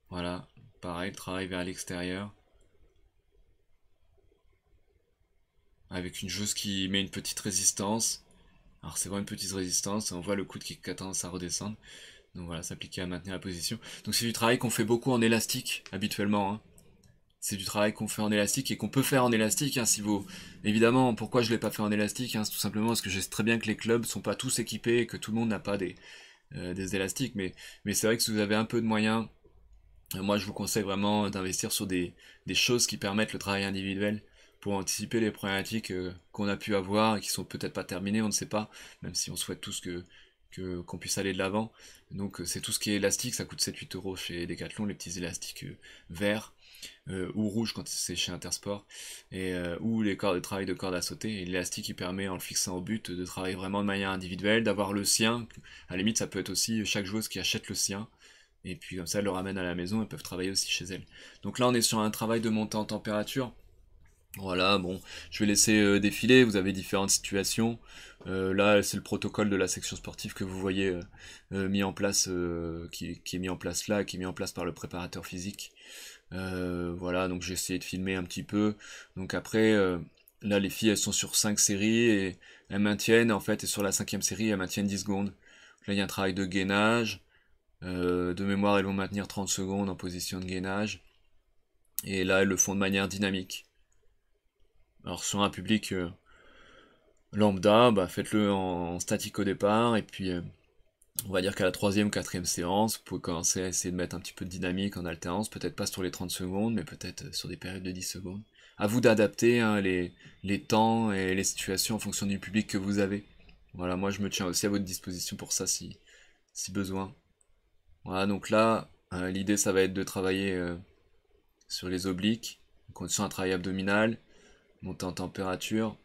Voilà, pareil, le travail vers l'extérieur. Avec une chose qui met une petite résistance. Alors c'est vraiment une petite résistance, on voit le coude qui a tendance à redescendre. Donc voilà, s'appliquer à maintenir la position. Donc c'est du travail qu'on fait beaucoup en élastique habituellement. Hein c'est du travail qu'on fait en élastique et qu'on peut faire en élastique. Hein, si vous... Évidemment, pourquoi je ne l'ai pas fait en élastique hein, C'est tout simplement parce que je sais très bien que les clubs ne sont pas tous équipés et que tout le monde n'a pas des, euh, des élastiques. Mais, mais c'est vrai que si vous avez un peu de moyens, euh, moi je vous conseille vraiment d'investir sur des, choses qui permettent le travail individuel pour anticiper les problématiques euh, qu'on a pu avoir et qui sont peut-être pas terminées, on ne sait pas, même si on souhaite tous que qu'on puisse aller de l'avant. Donc c'est tout ce qui est élastique, ça coûte 7-8 euros chez Decathlon, les petits élastiques verts euh, ou rouge quand c'est chez Intersport, et, euh, ou les cordes de travail de corde à sauter. Et l'élastique qui permet, en le fixant au but, de travailler vraiment de manière individuelle, d'avoir le sien. À la limite, ça peut être aussi chaque joueuse qui achète le sien, et puis comme ça, elle le ramène à la maison et peuvent travailler aussi chez elle. Donc là, on est sur un travail de montée en température. Voilà, bon, je vais laisser euh, défiler, vous avez différentes situations. là, c'est le protocole de la section sportive que vous voyez mis en place, qui, qui, est mis en place là, qui est mis en place par le préparateur physique. Euh, voilà, donc j'ai essayé de filmer un petit peu. Donc après, euh, là, les filles, elles sont sur 5 séries et elles maintiennent, en fait, et sur la cinquième série, elles maintiennent 10 secondes. là, il y a un travail de gainage. Euh, de mémoire, elles vont maintenir 30 secondes en position de gainage. Et là, elles le font de manière dynamique. Alors, sur un public lambda, bah, faites-le en, en, statique au départ, et puis on va dire qu'à la troisième, quatrième séance, vous pouvez commencer à essayer de mettre un petit peu de dynamique en alternance, peut-être pas sur les 30 secondes, mais peut-être euh, sur des périodes de 10 secondes. À vous d'adapter hein, les, les temps et les situations en fonction du public que vous avez. Voilà, moi je me tiens aussi à votre disposition pour ça si, si besoin. Voilà, donc là, euh, l'idée ça va être de travailler euh, sur les obliques, en condition un travail abdominal, monter en température.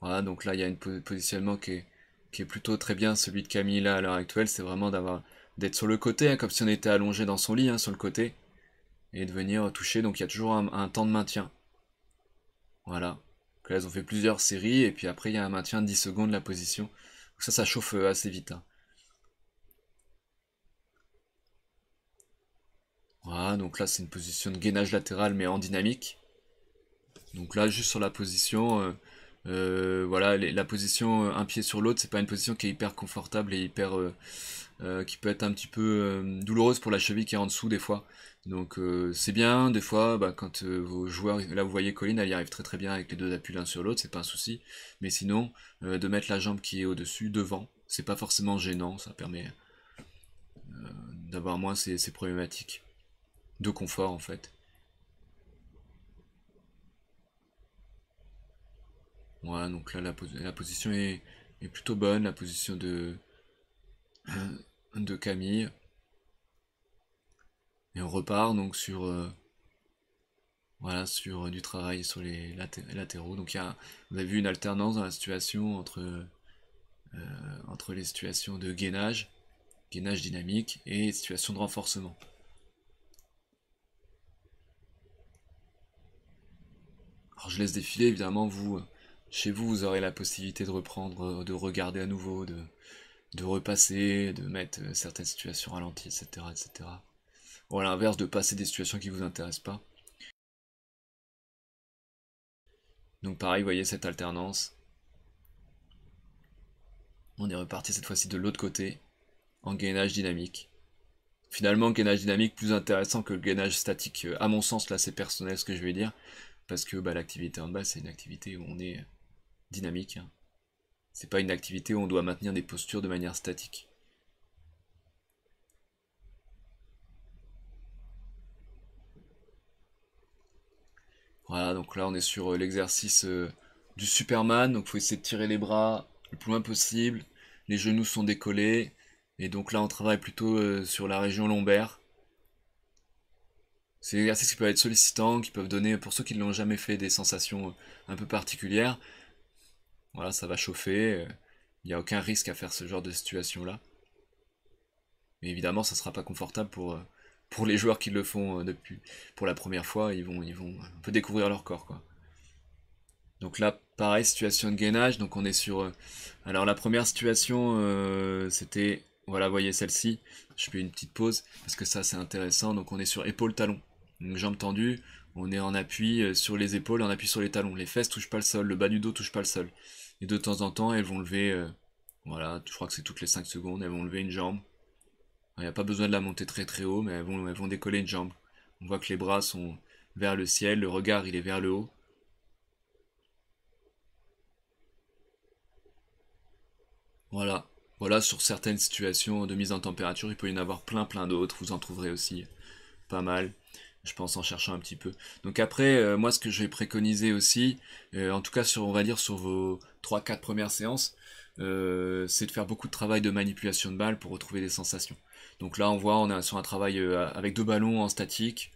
Voilà, donc là il y a un positionnement qui est qui est plutôt très bien celui de là, à l'heure actuelle, c'est vraiment d'avoir d'être sur le côté, hein, comme si on était allongé dans son lit, hein, sur le côté, et de venir toucher. Donc il y a toujours un, temps de maintien. Voilà. Donc là, elles ont fait plusieurs séries, et puis après, il y a un maintien de 10 secondes la position. Donc ça, ça chauffe euh, assez vite. Hein. Voilà, donc là, c'est une position de gainage latéral, mais en dynamique. Donc là, juste sur la position, euh, euh, voilà, la position euh, un pied sur l'autre, c'est pas une position qui est hyper confortable et hyper euh, qui peut être un petit peu douloureuse pour la cheville qui est en dessous des fois. Donc c'est bien des fois bah, quand vos joueurs là vous voyez Colline elle y arrive très très bien avec les deux appuis l'un sur l'autre, c'est pas un souci. Mais sinon de mettre la jambe qui est au-dessus devant, c'est pas forcément gênant, ça permet d'avoir moins ces problématiques de confort en fait. Voilà, donc là, la, position est, plutôt bonne, la position de, de Camille. Et on repart donc sur, euh, voilà, sur du travail sur les latéraux. Donc a, vous avez vu une alternance dans la situation entre, euh, entre les situations de gainage, gainage dynamique et situation de renforcement. Alors je laisse défiler, évidemment, vous, chez vous, vous aurez la possibilité de reprendre, euh, de regarder à nouveau, de, repasser, de mettre euh, certaines situations ralenties, etc. etc. Ou à l'inverse, de passer des situations qui ne vous intéressent pas. Donc pareil, vous voyez cette alternance. On est reparti cette fois-ci de l'autre côté, en gainage dynamique. Finalement, gainage dynamique plus intéressant que le gainage statique. Euh, à mon sens, là, c'est personnel ce que je vais dire, parce que bah, l'activité en bas, c'est une activité où on est dynamique. C'est pas une activité où on doit maintenir des postures de manière statique. Voilà, donc là on est sur euh, l'exercice euh, du Superman, donc il faut essayer de tirer les bras le plus loin possible, les genoux sont décollés, et donc là on travaille plutôt euh, sur la région lombaire. C'est des exercices qui peuvent être sollicitants, qui peuvent donner, pour ceux qui ne l'ont jamais fait, des sensations un peu particulières. Voilà, ça va chauffer. Il euh, n'y a aucun risque à faire ce genre de situation-là. Mais évidemment, ça ne sera pas confortable pour, euh, pour les joueurs qui le font euh, depuis pour la première fois. Ils vont, ils vont un peu découvrir leur corps. Quoi. Donc là, pareil, situation de gainage. Donc on est sur. alors la première situation, c'était. Voilà, voyez celle-ci. Je fais une petite pause parce que ça, c'est intéressant. Donc on est sur épaule-talon. Donc jambes tendues, on est en appui euh, sur les épaules, en appui sur les talons. Les fesses touchent pas le sol, le bas du dos touche pas le sol. Et de temps en temps, elles vont lever, euh, voilà, je crois que c'est toutes les 5 secondes, elles vont lever une jambe. Il n'y a pas besoin de la monter très très haut, mais elles vont, elles vont décoller une jambe. On voit que les bras sont vers le ciel, le regard il est vers le haut. Voilà, voilà sur certaines situations de mise en température, il peut y en avoir plein plein d'autres, vous en trouverez aussi pas mal je pense en cherchant un petit peu. Donc après, euh, moi ce que je vais préconiser aussi, euh, en tout cas sur on va dire sur vos 3-4 premières séances, euh, c'est de faire beaucoup de travail de manipulation de balles pour retrouver des sensations. Donc là on voit on est sur un travail avec deux ballons en statique.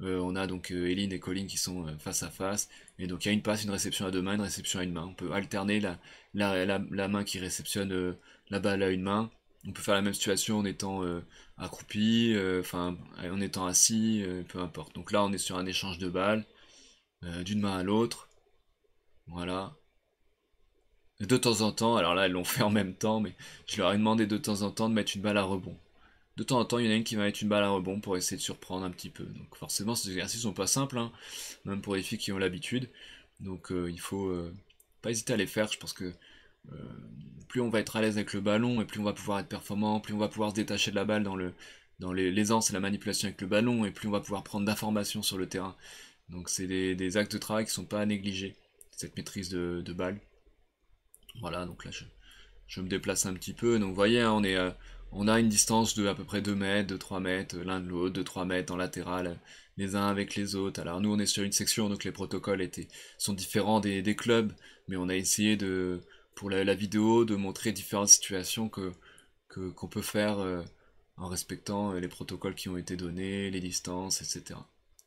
on a donc Eline et Colin qui sont face à face. Et donc il y a une passe, une réception à deux mains, une réception à une main. On peut alterner la, la main qui réceptionne la balle à une main on peut faire la même situation en étant euh, accroupi, euh, enfin en étant assis, euh, peu importe. Donc là, on est sur un échange de balles, d'une main à l'autre. Voilà. De temps en temps, alors là, elles l'ont fait en même temps, mais je leur ai demandé de temps en temps de mettre une balle à rebond. De temps en temps, il y en a une qui va mettre une balle à rebond pour essayer de surprendre un petit peu. Donc forcément, ces exercices sont pas simples, hein, même pour les filles qui ont l'habitude. Donc il faut pas hésiter à les faire. Je pense que euh, plus on va être à l'aise avec le ballon et plus on va pouvoir être performant, plus on va pouvoir se détacher de la balle dans le dans l'aisance et la manipulation avec le ballon et plus on va pouvoir prendre d'informations sur le terrain. Donc c'est des, actes de travail qui ne sont pas à négliger, cette maîtrise de, balle. Voilà, donc là je, me déplace un petit peu. Donc vous voyez, hein, on, est, euh, on a une distance de à peu près 2 mètres, 2 3 mètres, euh, l'un de l'autre, 2 3 mètres en latéral, les uns avec les autres. Alors nous on est sur une section, donc les protocoles étaient, sont différents des clubs, mais on a essayé de, pour la, vidéo, de montrer différentes situations que qu'on peut faire euh, en respectant euh, les protocoles qui ont été donnés, les distances, etc.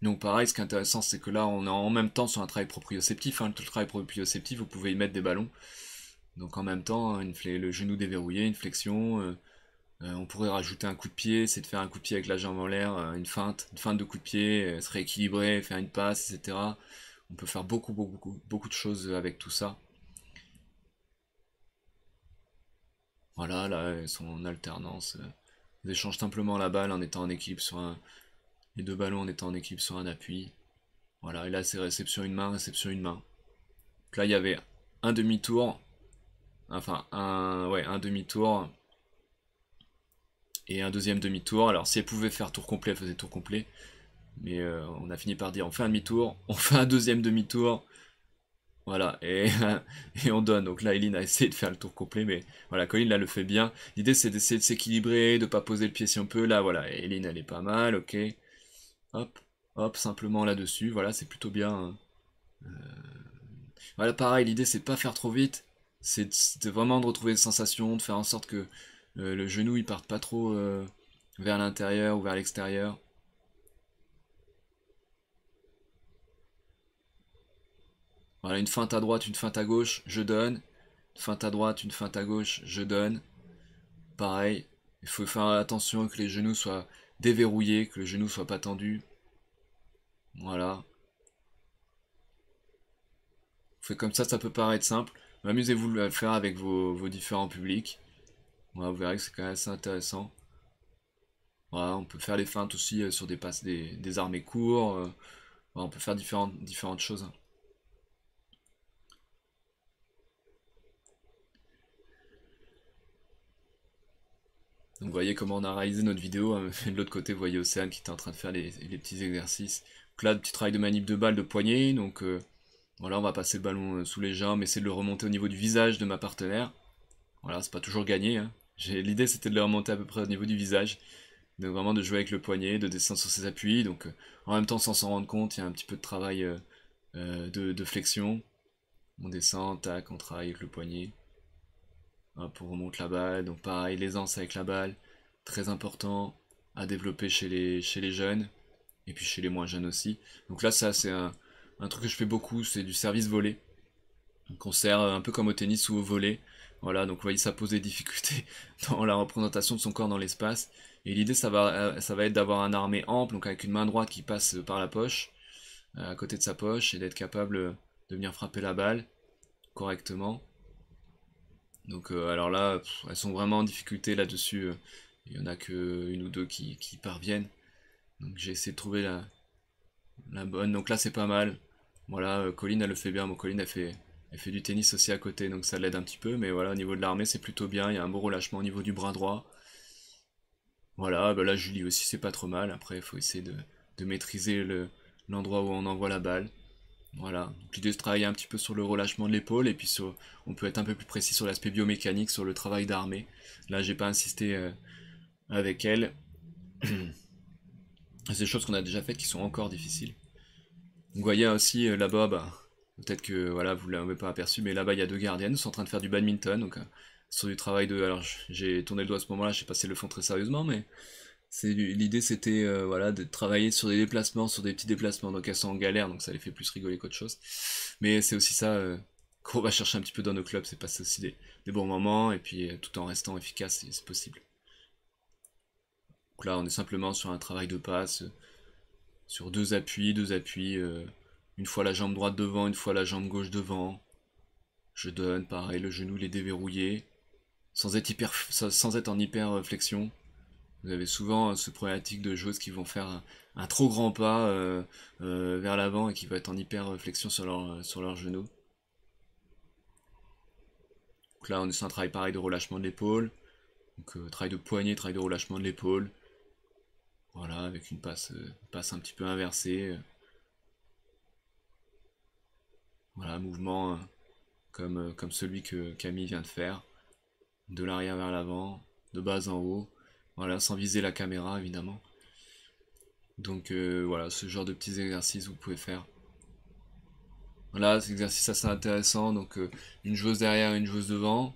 Donc pareil, ce qui est intéressant, c'est que là, on est en même temps sur un travail proprioceptif. Hein, tout le travail proprioceptif, vous pouvez y mettre des ballons. Donc en même temps, une le genou déverrouillé, une flexion. Euh, on pourrait rajouter un coup de pied, c'est de faire un coup de pied avec la jambe en l'air, une feinte, une feinte de coup de pied, se rééquilibrer, faire une passe, etc. On peut faire beaucoup, beaucoup, beaucoup de choses avec tout ça. Voilà, là, ils sont en alternance. Ils euh, échangent simplement la balle en étant en équipe sur un... Les deux ballons en étant en équipe sur un appui. Voilà, et là, c'est réception une main, réception une main. Donc là, il y avait un demi-tour. Enfin, un... Ouais, un demi-tour. Et un deuxième demi-tour. Alors, si elle pouvait faire tour complet, elle faisait tour complet. Mais euh, on a fini par dire on fait un demi-tour, on fait un deuxième demi-tour, voilà, et, on donne. Donc là, Eileen a essayé de faire le tour complet, mais voilà, Colin là le fait bien. L'idée c'est d'essayer de s'équilibrer, de ne pas poser le pied si on peut. Là, voilà, Eileen elle est pas mal, ok. Hop, hop, simplement là-dessus, voilà, c'est plutôt bien. Hein. Euh, voilà, pareil, l'idée c'est de pas faire trop vite, c'est vraiment de retrouver une sensation, de faire en sorte que euh, le genou il parte pas trop euh, vers l'intérieur ou vers l'extérieur. Voilà, une feinte à droite, une feinte à gauche, je donne. Une feinte à droite, une feinte à gauche, je donne. Pareil, il faut faire attention que les genoux soient déverrouillés, que le genou soit pas tendu. Voilà. Vous comme ça, ça peut paraître simple. Amusez-vous à le faire avec vos, différents publics. vous verrez que c'est quand même assez intéressant. on peut faire les feintes aussi euh, sur des, passes, des, armées courtes. Euh. on peut faire différentes, différentes choses. Hein. Donc vous voyez comment on a réalisé notre vidéo, hein. de l'autre côté vous voyez Océane qui était en train de faire les, petits exercices. Donc là, petit travail de manip de balle de poignet, donc euh, voilà, on va passer le ballon euh, sous les jambes, essayer de le remonter au niveau du visage de ma partenaire. Voilà, c'est pas toujours gagné, hein. l'idée c'était de le remonter à peu près au niveau du visage. Donc vraiment de jouer avec le poignet, de descendre sur ses appuis, donc euh, en même temps sans s'en rendre compte, il y a un petit peu de travail de, de, flexion. On descend, tac, on travaille avec le poignet. Hein, pour on la balle. Donc pareil, l'aisance avec la balle, très important à développer chez les, chez les jeunes et puis chez les moins jeunes aussi. Donc là, ça, c'est un, truc que je fais beaucoup, c'est du service volé. Donc on sert un peu comme au tennis ou au volé. Voilà, donc vous voyez, ça pose des difficultés dans la représentation de son corps dans l'espace. Et l'idée, ça va, euh, ça va être d'avoir un armée ample, donc avec une main droite qui passe par la poche, euh, à côté de sa poche, et d'être capable de venir frapper la balle correctement. Donc euh, alors là, elles sont vraiment en difficulté là-dessus. Euh. Il y en a qu'une ou deux qui, parviennent. Donc j'ai essayé de trouver la, bonne. Donc là c'est pas mal. Voilà, euh, Colline elle le fait bien. Mon Colline elle fait, elle fait du tennis aussi à côté, donc ça l'aide un petit peu. Mais voilà, au niveau de l'armée c'est plutôt bien. Il y a un bon relâchement au niveau du bras droit. Voilà, bah là Julie aussi c'est pas trop mal. Après il faut essayer de, maîtriser l'endroit où on envoie la balle. Voilà, l'idée de travailler un petit peu sur le relâchement de l'épaule et puis on peut être un peu plus précis sur l'aspect biomécanique, sur le travail d'armée. Là, j'ai pas insisté euh, avec elle. C'est des choses qu'on a déjà faites qui sont encore difficiles. Vous voyez aussi euh, là-bas, bah, peut-être que voilà, vous ne l'avez pas aperçu, mais là-bas il y a deux gardiennes, qui sont en train de faire du badminton, donc euh, sur du travail de. Alors j'ai tourné le doigt à ce moment-là, j'ai passé le fond très sérieusement, mais l'idée c'était euh, voilà de travailler sur des déplacements, sur des petits déplacements. Donc elles sont en galère, donc ça les fait plus rigoler qu'autre chose. Mais c'est aussi ça euh, qu'on va chercher un petit peu dans nos clubs, c'est passer aussi des, bons moments et puis euh, tout en restant efficace c'est possible. Donc là, on est simplement sur un travail de passe, sur deux appuis, deux appuis, une fois la jambe droite devant, une fois la jambe gauche devant. Je donne, pareil, le genou les déverrouiller sans être, hyper, sans être en hyper flexion. Vous avez souvent euh, ce problématique de choses qui vont faire un, trop grand pas euh, euh, vers l'avant et qui vont être en hyper flexion sur leur, sur leur genou. Donc là, on est sur un travail pareil de relâchement de l'épaule. Donc travail de poignet, travail de relâchement de l'épaule. Voilà, avec une passe, passe un petit peu inversée. Voilà, mouvement comme, comme celui que Camille vient de faire. De l'arrière vers l'avant, de bas en haut. Voilà, sans viser la caméra évidemment. Donc euh, voilà, ce genre de petits exercices vous pouvez faire. Voilà, c'est exercice assez intéressant. Donc euh, une joueuse derrière, une joueuse devant.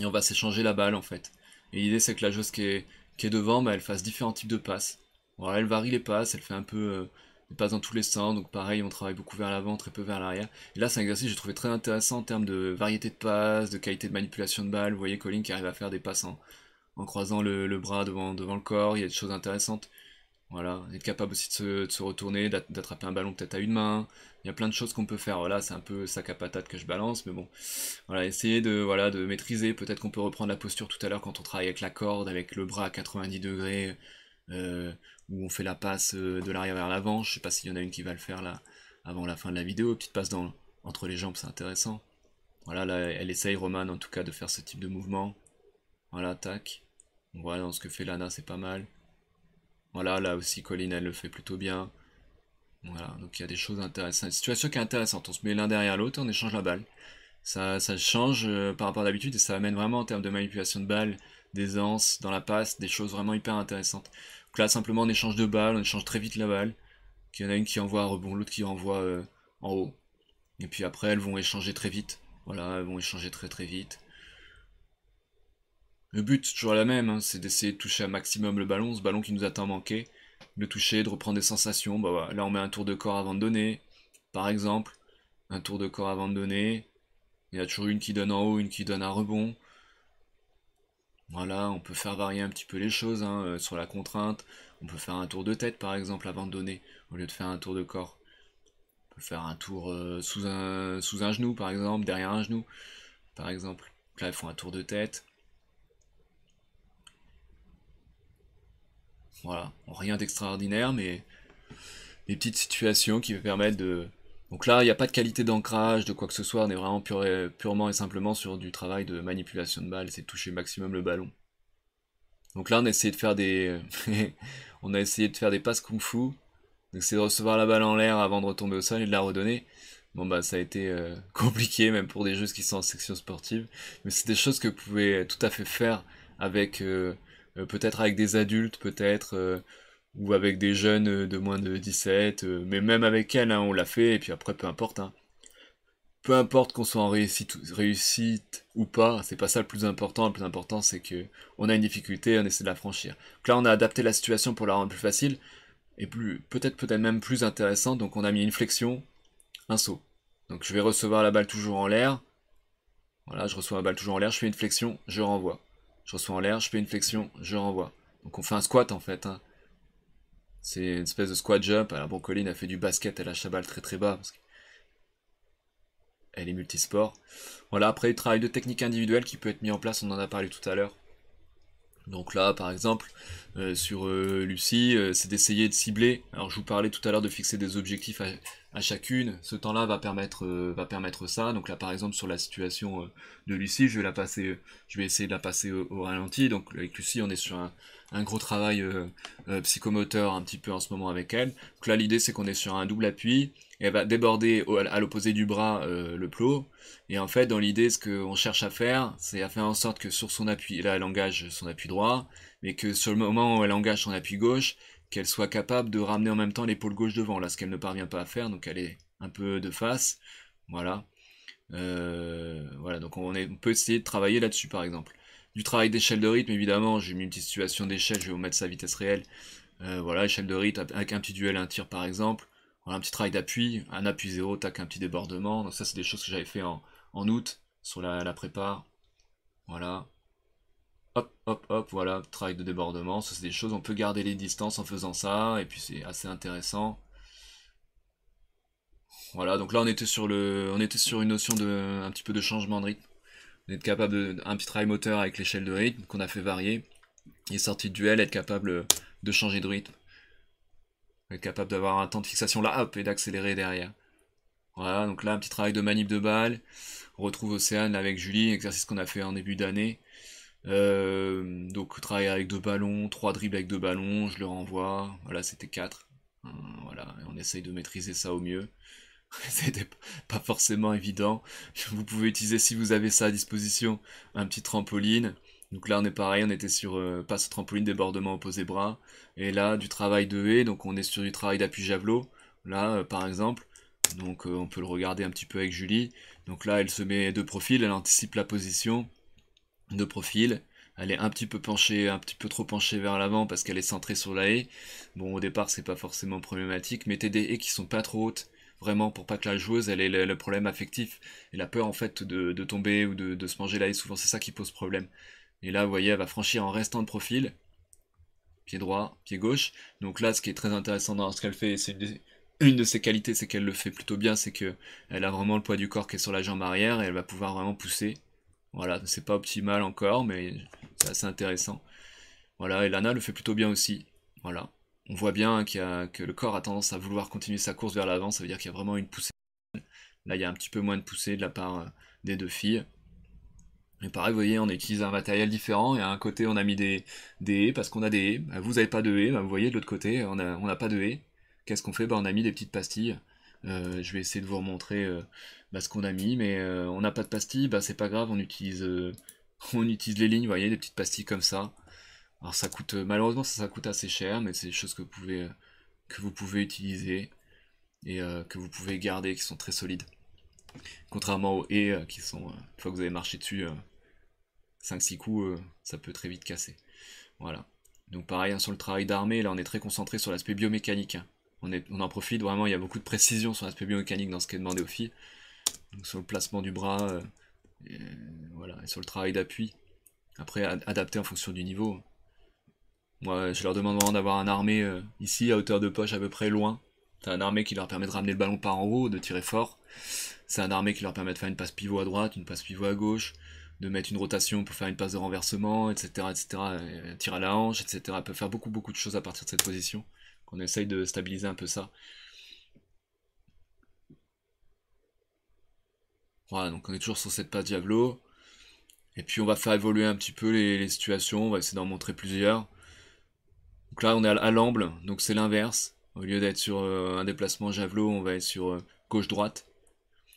Et on va s'échanger la balle en fait. Et l'idée c'est que la joueuse qui est, devant, bah, elle fasse différents types de passes. Voilà, elle varie les passes, elle fait un peu des euh, passes dans tous les sens. Donc pareil, on travaille beaucoup vers l'avant, très peu vers l'arrière. Et là c'est un exercice que j'ai trouvé très intéressant en termes de variété de passes, de qualité de manipulation de balle. Vous voyez Colin qui arrive à faire des passes en, en croisant le, bras devant, devant le corps, il y a des choses intéressantes. Voilà, être capable aussi de se, retourner, d'attraper un ballon peut-être à une main. Il y a plein de choses qu'on peut faire. Voilà, c'est un peu sac à patate que je balance, mais bon. Voilà, essayer de, voilà, de maîtriser. Peut-être qu'on peut reprendre la posture tout à l'heure quand on travaille avec la corde, avec le bras à 90 degrés, euh, où on fait la passe euh, de l'arrière vers l'avant. Je sais pas s'il y en a une qui va le faire là, avant la fin de la vidéo. Petite passe dans, entre les jambes, c'est intéressant. Voilà, elle essaye, Roman, en tout cas, de faire ce type de mouvement. Voilà, tac voilà, dans ce que fait Lana, c'est pas mal. Voilà, là aussi, colline elle le fait plutôt bien. Voilà, donc il y a des choses intéressantes. Une situation qui est intéressante. On se met l'un derrière l'autre, on échange la balle. Ça, ça change euh, par rapport à d'habitude et ça amène vraiment en termes de manipulation de balle, d'aisance, dans la passe, des choses vraiment hyper intéressantes. Donc là, simplement, on échange de balles, on échange très vite la balle. Il y en a une qui envoie rebond, l'autre qui envoie euh, en haut. Et puis après, elles vont échanger très vite. Voilà, elles vont échanger très très vite. Le but, c'est toujours la même, hein, c'est d'essayer de toucher un maximum le ballon, ce ballon qui nous a tant manqué, de toucher, de reprendre des sensations. Bah là, on met un tour de corps avant de donner, par exemple. Un tour de corps avant de donner. Il y a toujours une qui donne en haut, une qui donne un rebond. Voilà, on peut faire varier un petit peu les choses hein, euh, sur la contrainte. On peut faire un tour de tête, par exemple, avant de donner, au lieu de faire un tour de corps. On peut faire un tour euh, sous, un, genou, par exemple, derrière un genou, par exemple. là, ils font un tour de tête. Voilà, rien d'extraordinaire, mais des petites situations qui permettent de... Donc là, il n'y a pas de qualité d'ancrage, de quoi que ce soit, on est vraiment purement et simplement sur du travail de manipulation de balle, c'est toucher maximum le ballon. Donc là, on a essayé de faire des... on a essayé de faire des passes kung-fu, donc c'est de recevoir la balle en l'air avant de retomber au sol et de la redonner. Bon bah ça a été euh, compliqué même pour des jeux qui sont en section sportive, mais c'est des choses que vous pouvez tout à fait faire avec euh, euh, peut-être avec des adultes, peut-être, euh, ou avec des jeunes euh, de moins de 17, mais même avec elle, hein, on l'a fait, et puis après, peu importe. Hein. Peu importe qu'on soit en réussite, ou pas, c'est pas ça le plus important. Le plus important, c'est que on a une difficulté, on essaie de la franchir. Donc là, on a adapté la situation pour la rendre plus facile et plus, peut-être, peut-être même plus intéressant. Donc on a mis une flexion, un saut. Donc je vais recevoir la balle toujours en l'air. Voilà, je reçois la balle toujours en l'air, je fais une flexion, je renvoie je reçois en l'air, je fais une flexion, je renvoie. Donc on fait un squat en fait. Hein. C'est une espèce de squat jump. Alors bon, Colline a fait du basket, elle a chabal très très bas Elle est multisport. Voilà, après le travail de technique individuelle qui peut être mis en place, on en a parlé tout à l'heure. Donc là, par exemple, euh, sur euh, Lucie, euh, c'est d'essayer de cibler. Alors je vous parlais tout à l'heure de fixer des objectifs à, à chacune, ce temps-là va permettre, euh, va permettre ça. Donc là, par exemple, sur la situation euh, de Lucie, je vais, la passer, euh, je vais essayer de la passer au, ralenti. Donc avec Lucie, on est sur un, gros travail psychomoteur un petit peu en ce moment avec elle. Donc là, l'idée, c'est qu'on est sur un double appui. elle va déborder à l'opposé du bras le plot. Et en fait, dans l'idée, ce qu'on cherche à faire, c'est à faire en sorte que sur son appui, là, elle engage son appui droit, mais que sur le moment où elle engage son appui gauche, qu'elle soit capable de ramener en même temps l'épaule gauche devant, là, ce qu'elle ne parvient pas à faire, donc elle est un peu de face, voilà. Euh, voilà, donc on, est, on, peut essayer de travailler là-dessus, par exemple. Du travail d'échelle de rythme, évidemment, j'ai mis une petite situation d'échelle, je vais vous mettre sa vitesse réelle, euh, voilà, échelle de rythme, avec un petit duel, un tir, par exemple, un petit travail d'appui, un appui zéro, tac, un petit débordement, donc ça, c'est des choses que j'avais fait en, août, sur la, la prépa, voilà. Hop, hop, hop, voilà, travail de débordement. Ça, c'est des choses, on peut garder les distances en faisant ça, et puis c'est assez intéressant. Voilà, donc là, on était sur, le, on était sur une notion de un petit peu de changement de rythme. On capable d'un petit travail moteur avec l'échelle de rythme qu'on a fait varier. Et sortie de duel, être capable de changer de rythme. Être capable d'avoir un temps de fixation là, hop, et d'accélérer derrière. Voilà, donc là, un petit travail de manip de balle. On retrouve Océane avec Julie, exercice qu'on a fait en début d'année. Euh, donc travailler avec deux ballons, trois dribbles avec deux ballons, je le renvoie. Voilà, c'était quatre. Euh, voilà, on essaye de maîtriser ça au mieux. c'était pas forcément évident. Vous pouvez utiliser, si vous avez ça à disposition, un petit trampoline. Donc là, on est pareil, on était sur pas euh, passe trampoline, débordement opposé bras. Et là, du travail de haie, donc on est sur du travail d'appui javelot. Là, par exemple, donc on peut le regarder un petit peu avec Julie. Donc là, elle se met de profil, elle anticipe la position de profil. Elle est un petit peu penchée, un petit peu trop penchée vers l'avant parce qu'elle est centrée sur la haie. Bon, au départ, c'est pas forcément problématique. Mettez des haies qui sont pas trop hautes, vraiment, pour pas que la joueuse, elle ait le, problème affectif et la peur en fait de, tomber ou de, se manger la haie. Souvent, c'est ça qui pose problème. Et là, vous voyez, elle va franchir en restant de profil, pied droit, pied gauche. Donc là, ce qui est très intéressant dans ce qu'elle fait, c'est une, de ses qualités, c'est qu'elle le fait plutôt bien, c'est qu'elle a vraiment le poids du corps qui est sur la jambe arrière et elle va pouvoir vraiment pousser voilà, c'est pas optimal encore, mais c'est assez intéressant. Voilà, et Lana le fait plutôt bien aussi. Voilà. On voit bien a, que le corps a tendance à vouloir continuer sa course vers l'avant, ça veut dire qu'il y a vraiment une poussée. Là, il y a un petit peu moins de poussée de la part euh, des deux filles. Et pareil, vous voyez, on utilise un matériel différent. Et à un côté, on a mis des, des haies parce qu'on a des haies. Bah, vous n'avez pas de haies, bah, vous voyez, de l'autre côté, on n'a pas de haies. Qu'est-ce qu'on fait bah, On a mis des petites pastilles. Euh, je vais essayer de vous remontrer euh, bah, ce qu'on a mis, mais euh, on n'a pas de pastilles, bah, c'est pas grave, on utilise, euh, on utilise les lignes, vous voyez, des petites pastilles comme ça. Alors ça coûte, euh, malheureusement ça, coûte assez cher, mais c'est des choses que vous pouvez, que vous pouvez utiliser et que vous pouvez garder, qui sont très solides. Contrairement aux haies qui sont, une fois que vous avez marché dessus, 5-6 coups, ça peut très vite casser. Voilà. Donc pareil, hein, sur le travail d'armée, là on est très concentré sur l'aspect biomécanique. On, est, on en profite, vraiment il y a beaucoup de précision sur l'aspect biomécanique dans ce qui est demandé aux filles sur le placement du bras, euh, et, voilà, et sur le travail d'appui. Après, adapter adapté en fonction du niveau. Moi, je leur demande vraiment d'avoir un armée euh, ici, à hauteur de poche à peu près loin. C'est un armée qui leur permet de ramener le ballon par en haut, de tirer fort. C'est un armée qui leur permet de faire une passe pivot à droite, une passe pivot à gauche, de mettre une rotation pour faire une passe de renversement, etc., etc., tir à la hanche, etc. peut peut faire beaucoup, beaucoup de choses à partir de cette position. qu'on essaye de stabiliser un peu ça. Voilà, donc on est toujours sur cette passe Diablo. Et puis on va faire évoluer un petit peu les, situations, on va essayer d'en montrer plusieurs. Donc là on est à, l'amble, donc c'est l'inverse. Au lieu d'être sur euh, un déplacement javelot, on va être sur euh, gauche-droite.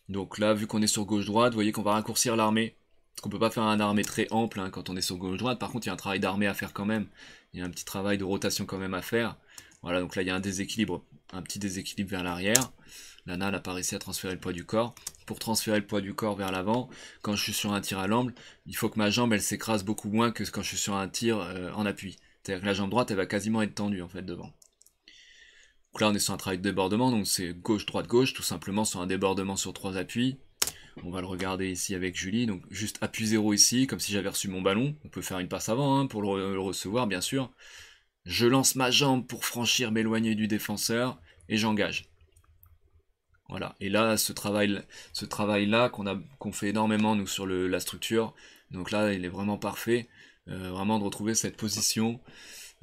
Donc là, vu qu'on est sur gauche-droite, vous voyez qu'on va raccourcir l'armée. Parce qu'on peut pas faire un armée très ample hein, quand on est sur gauche-droite. Par contre, il y a un travail d'armée à faire quand même. Il y a un petit travail de rotation quand même à faire. Voilà, donc là, il y a un déséquilibre, un petit déséquilibre vers l'arrière. La pas apparaissait à transférer le poids du corps. Pour transférer le poids du corps vers l'avant, quand je suis sur un tir à l'angle, il faut que ma jambe elle s'écrase beaucoup moins que quand je suis sur un tir euh, en appui. C'est-à-dire que la jambe droite elle va quasiment être tendue en fait devant. Donc là on est sur un travail de débordement, donc c'est gauche-droite-gauche, tout simplement sur un débordement sur trois appuis. On va le regarder ici avec Julie, donc juste appui 0 ici, comme si j'avais reçu mon ballon. On peut faire une passe avant hein, pour le recevoir bien sûr. Je lance ma jambe pour franchir, m'éloigner du défenseur et j'engage. Voilà. Et là, ce travail, ce travail là qu'on a, qu'on fait énormément nous sur le, la structure. Donc là, il est vraiment parfait. Euh, vraiment de retrouver cette position,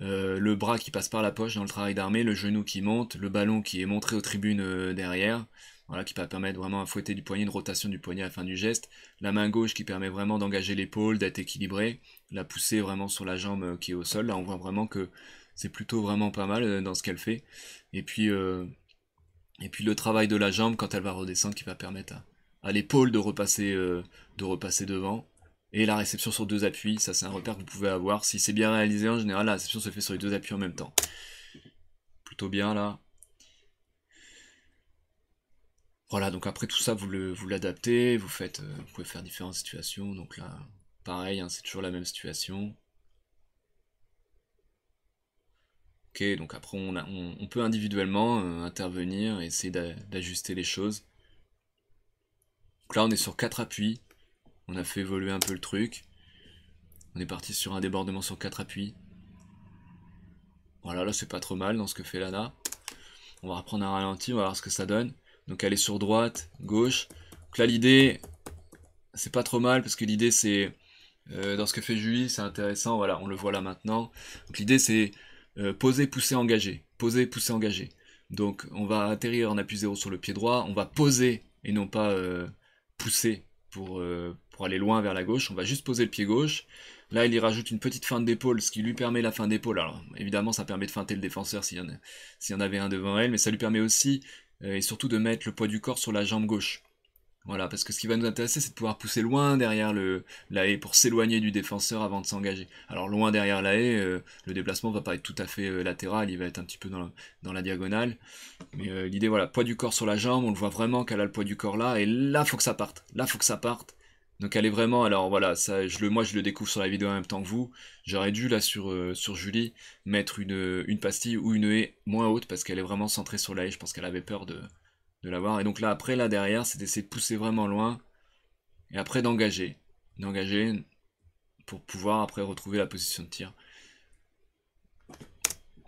euh, le bras qui passe par la poche dans le travail d'armée, le genou qui monte, le ballon qui est montré aux tribunes euh, derrière. Voilà, qui va permettre vraiment à fouetter du poignet, une rotation du poignet à la fin du geste. La main gauche qui permet vraiment d'engager l'épaule, d'être équilibré. La pousser vraiment sur la jambe qui est au sol. Là, on voit vraiment que c'est plutôt vraiment pas mal dans ce qu'elle fait. Et puis, et puis le travail de la jambe quand elle va redescendre qui va permettre à, l'épaule de repasser, euh, de repasser devant. Et la réception sur deux appuis, ça c'est un repère que vous pouvez avoir. Si c'est bien réalisé en général, la réception se fait sur les deux appuis en même temps. Plutôt bien là. Voilà, donc après tout ça, vous l'adaptez, vous, vous, faites, euh, vous pouvez faire différentes situations. Donc là, pareil, hein, c'est toujours la même situation. Ok, donc après on, peut individuellement euh, intervenir et essayer d'ajuster les choses. Donc là on est sur quatre appuis, on a fait évoluer un peu le truc. On est parti sur un débordement sur quatre appuis. Voilà, là c'est pas trop mal dans ce que fait Lana. On va reprendre un ralenti, on va voir ce que ça donne. Donc elle est sur droite, gauche. Donc là l'idée, c'est pas trop mal parce que l'idée c'est... Euh, dans ce que fait Julie, c'est intéressant, voilà, on le voit là maintenant. Donc l'idée c'est euh, poser, pousser, engager. Poser, pousser, engager. Donc on va atterrir en appui zéro sur le pied droit, on va poser et non pas euh, pousser pour, euh, pour, aller loin vers la gauche, on va juste poser le pied gauche. Là il y rajoute une petite feinte d'épaule, ce qui lui permet la fin d'épaule. Alors évidemment ça permet de feinter le défenseur s'il y, s'il y en avait un devant elle, mais ça lui permet aussi et surtout de mettre le poids du corps sur la jambe gauche. Voilà, parce que ce qui va nous intéresser, c'est de pouvoir pousser loin derrière le, la haie pour s'éloigner du défenseur avant de s'engager. Alors loin derrière la haie, euh, le déplacement va pas être tout à fait euh, latéral, il va être un petit peu dans la, dans la diagonale. Mais euh, l'idée, voilà, poids du corps sur la jambe, on le voit vraiment qu'elle a le poids du corps là, et là, faut que ça parte. Là, faut que ça parte. Donc elle est vraiment, alors voilà, ça, je le, moi je le découvre sur la vidéo en même temps que vous. J'aurais dû là sur, sur Julie mettre une, une, pastille ou une haie moins haute parce qu'elle est vraiment centrée sur la haie. Je pense qu'elle avait peur de, de l'avoir. Et donc là, après, là, derrière, c'est d'essayer de pousser vraiment loin. Et après, d'engager. D'engager pour pouvoir après retrouver la position de tir.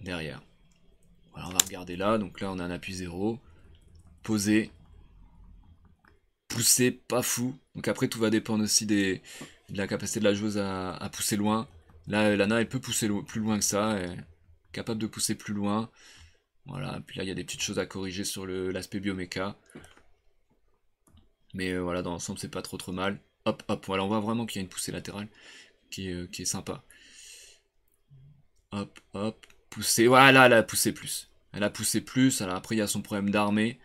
Derrière. Voilà, on va regarder là. Donc là, on a un appui zéro, Poser. Pousser, pas fou. Donc après, tout va dépendre aussi des, de la capacité de la joueuse à, pousser loin. Là, Lana, elle peut pousser plus loin que ça. Elle est capable de pousser plus loin. Voilà, puis là il y a des petites choses à corriger sur l'aspect bioméca. Mais euh, voilà, dans l'ensemble c'est pas trop trop mal. Hop, hop, voilà, on voit vraiment qu'il y a une poussée latérale qui est, euh, sympa. Hop, hop, poussée, voilà, elle a poussé plus. Elle a poussé plus, alors après il y a son problème d'armée,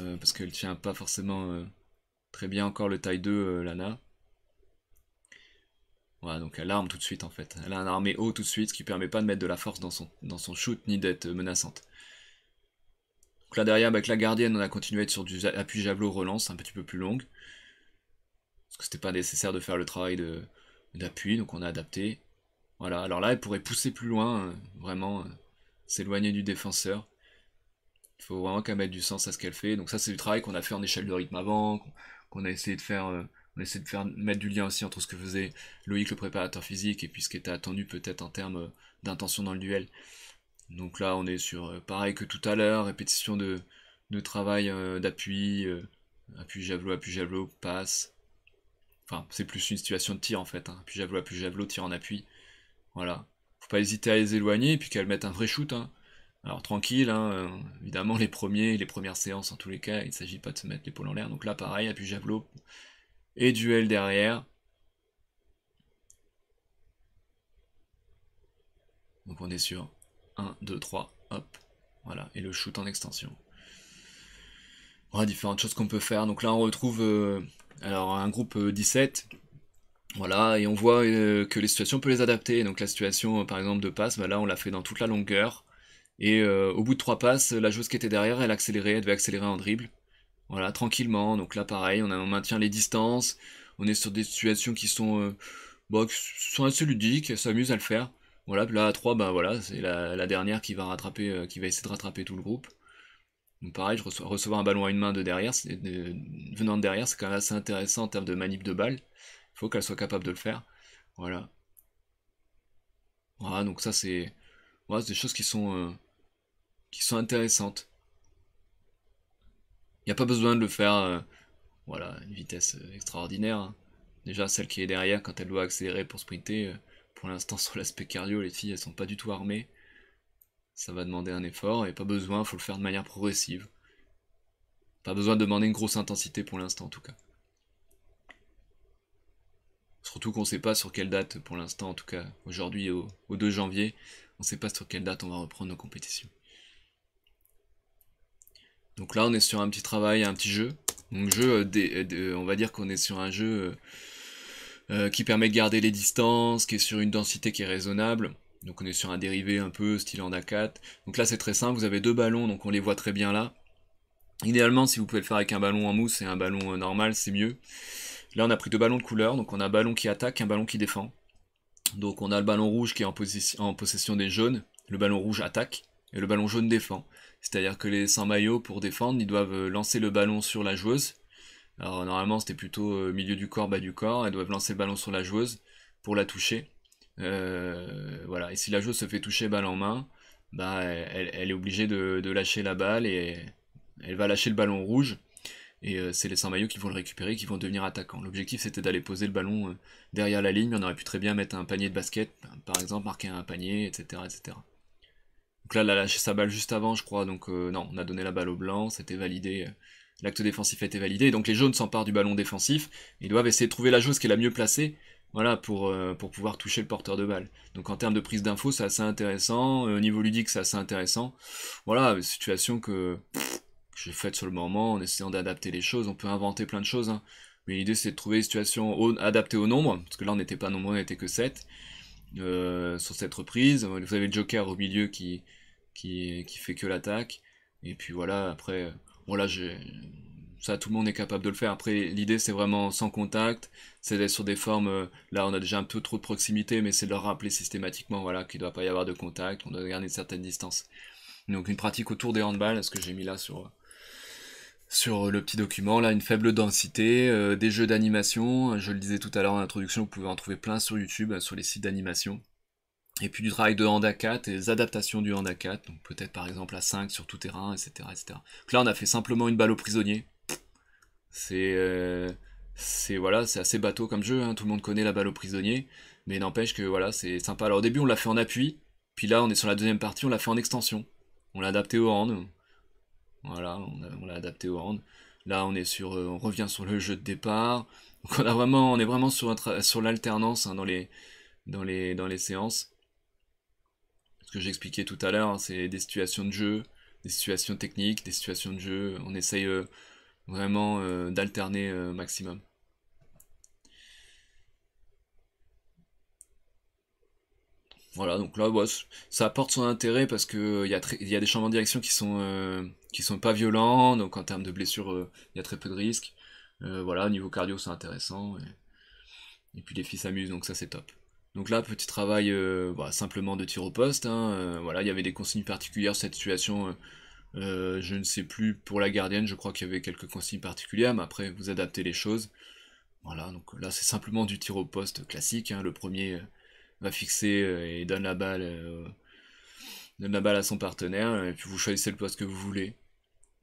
euh, parce qu'elle tient pas forcément très bien encore le taille 2, Lana. Voilà, donc elle arme tout de suite en fait. Elle a un armée haut tout de suite, ce qui permet pas de mettre de la force dans son, dans son shoot ni d'être menaçante. Donc là derrière, avec bah, la gardienne, on a continué à être sur du appui javelot relance, un petit peu plus longue. Parce que c'était pas nécessaire de faire le travail d'appui, donc on a adapté. Voilà, alors là, elle pourrait pousser plus loin, euh, vraiment euh, s'éloigner du défenseur. Il faut vraiment qu'elle mette du sens à ce qu'elle fait. Donc ça, c'est du travail qu'on a fait en échelle de rythme avant, qu'on a essayé de faire, euh, a de faire mettre du lien aussi entre ce que faisait Loïc, le préparateur physique, et puis ce qui était attendu peut-être en termes d'intention dans le duel. Donc là, on est sur euh, pareil que tout à l'heure, répétition de, travail euh, d'appui, euh, appui javelot, appui javelot, passe. Enfin, c'est plus une situation de tir en fait. Hein. Appui javelot, appui javelot, tir en appui. Voilà. Faut pas hésiter à les éloigner et puis qu'elles mettent un vrai shoot. Hein. Alors tranquille, hein, évidemment les premiers, les premières séances en tous les cas, il ne s'agit pas de se mettre l'épaule en l'air. Donc là pareil, appui javelot et duel derrière. Donc on est sur... 1, 2, 3, hop. Voilà, et le shoot en extension. Voilà, différentes choses qu'on peut faire. Donc là, on retrouve euh, alors un groupe 17. Euh, voilà, et on voit euh, que les situations, on peut les adapter. Donc la situation, par exemple, de passe, bah là, on l'a fait dans toute la longueur. Et au bout de trois passes, la joueuse qui était derrière, elle accélérait, elle devait accélérer en dribble. Voilà, tranquillement. Donc là, pareil, on, on maintient les distances. On est sur des situations qui sont, bah, qui sont assez ludiques, elles s'amusent à le faire. Voilà, là la bah, 3 voilà, c'est la, dernière qui va rattraper, euh, qui va essayer de rattraper tout le groupe. Donc pareil, je recevoir un ballon à une main de derrière, venant de derrière, c'est quand même assez intéressant en termes de manip de balle. Il faut qu'elle soit capable de le faire. Voilà. Voilà, donc ça c'est. des choses qui sont. Euh, qui sont intéressantes. Il n'y a pas besoin de le faire. Euh, à voilà, une vitesse extraordinaire. Hein. Déjà, celle qui est derrière, quand elle doit accélérer pour sprinter, pour l'instant, sur l'aspect cardio, les filles, elles sont pas du tout armées. Ça va demander un effort et pas besoin, faut le faire de manière progressive. Pas besoin de demander une grosse intensité pour l'instant, en tout cas. Surtout qu'on ne sait pas sur quelle date, pour l'instant, en tout cas, aujourd'hui, au, 2 janvier, on ne sait pas sur quelle date on va reprendre nos compétitions. Donc là, on est sur un petit travail, un petit jeu. Donc jeu, euh, euh, euh, on va dire qu'on est sur un jeu euh, qui permet de garder les distances, qui est sur une densité qui est raisonnable. Donc on est sur un dérivé un peu style en A4. Donc là c'est très simple, vous avez deux ballons, donc on les voit très bien là. Idéalement, si vous pouvez le faire avec un ballon en mousse et un ballon euh, normal, c'est mieux. Là, on a pris deux ballons de couleur, donc on a un ballon qui attaque, un ballon qui défend. Donc on a le ballon rouge qui est en, possession des jaunes, le ballon rouge attaque, et le ballon jaune défend. C'est-à-dire que les 100 maillots, pour défendre, ils doivent euh, lancer le ballon sur la joueuse, alors normalement c'était plutôt euh, milieu du corps, bas du corps, elles doivent lancer le ballon sur la joueuse pour la toucher. Euh, voilà. Et si la joueuse se fait toucher balle en main, bah, elle, est obligée de, lâcher la balle et elle va lâcher le ballon rouge. Et euh, c'est les 100 maillots qui vont le récupérer, qui vont devenir attaquants. L'objectif c'était d'aller poser le ballon derrière la ligne. On aurait pu très bien mettre un panier de basket, par exemple, marquer un panier, etc. etc. Donc là, elle a lâché sa balle juste avant, je crois. Donc non, on a donné la balle au blanc, c'était validé. L'acte défensif a été validé, donc les jaunes s'emparent du ballon défensif Ils doivent essayer de trouver la chose qui est la mieux placée voilà, pour, euh, pour pouvoir toucher le porteur de balle. Donc en termes de prise d'infos, c'est assez intéressant. Euh, au niveau ludique, c'est assez intéressant. Voilà, situation que, j'ai faite sur le moment en essayant d'adapter les choses. On peut inventer plein de choses. Hein. Mais l'idée, c'est de trouver une situation adaptée au nombre. Parce que là, on n'était pas nombreux, on n'était que 7. Euh, sur cette reprise. Vous avez le Joker au milieu qui, qui, qui fait que l'attaque. Et puis voilà, après, voilà, j'ai ça tout le monde est capable de le faire. Après, l'idée c'est vraiment sans contact, c'est d'être sur des formes, euh, là on a déjà un peu trop de proximité, mais c'est de leur rappeler systématiquement voilà, qu'il ne doit pas y avoir de contact, on doit garder une certaine distance. Donc une pratique autour des handballs, ce que j'ai mis là sur, sur le petit document, là une faible densité, euh, des jeux d'animation, je le disais tout à l'heure en introduction, vous pouvez en trouver plein sur YouTube, hein, sur les sites d'animation. Et puis du travail de Handa 4 et des adaptations du Handa 4, donc peut-être par exemple à 5 sur tout terrain, etc., Donc là, on a fait simplement une balle au prisonnier. Euh, c'est voilà, assez bateau comme jeu, hein. tout le monde connaît la balle au prisonnier, mais n'empêche que voilà, c'est sympa. Alors au début, on l'a fait en appui, puis là, on est sur la deuxième partie, on l'a fait en extension. On l'a adapté au hand. Voilà, on l'a adapté au hand. Là, on est sur, euh, on revient sur le jeu de départ. Donc on a vraiment, on est vraiment sur, l'alternance hein, dans les dans dans les séances que j'expliquais tout à l'heure, hein, c'est des situations de jeu, des situations techniques, des situations de jeu. On essaye euh, vraiment euh, d'alterner euh, maximum. Voilà, donc là, ça apporte son intérêt parce qu'il y, a des changements de direction qui sont, qui sont pas violents, donc en termes de blessures, il y a très peu de risques. voilà, niveau cardio, c'est intéressant. et puis les filles s'amusent, donc ça, c'est top. Donc là, petit travail euh, bah, simplement de tir au poste. Hein, euh, voilà, il y avait des consignes particulières cette situation. Euh, je ne sais plus pour la gardienne, je crois qu'il y avait quelques consignes particulières, mais après vous adaptez les choses. Voilà, donc là c'est simplement du tir au poste classique. Hein, le premier va fixer et donne la balle, donne la balle à son partenaire, et puis vous choisissez le poste que vous voulez.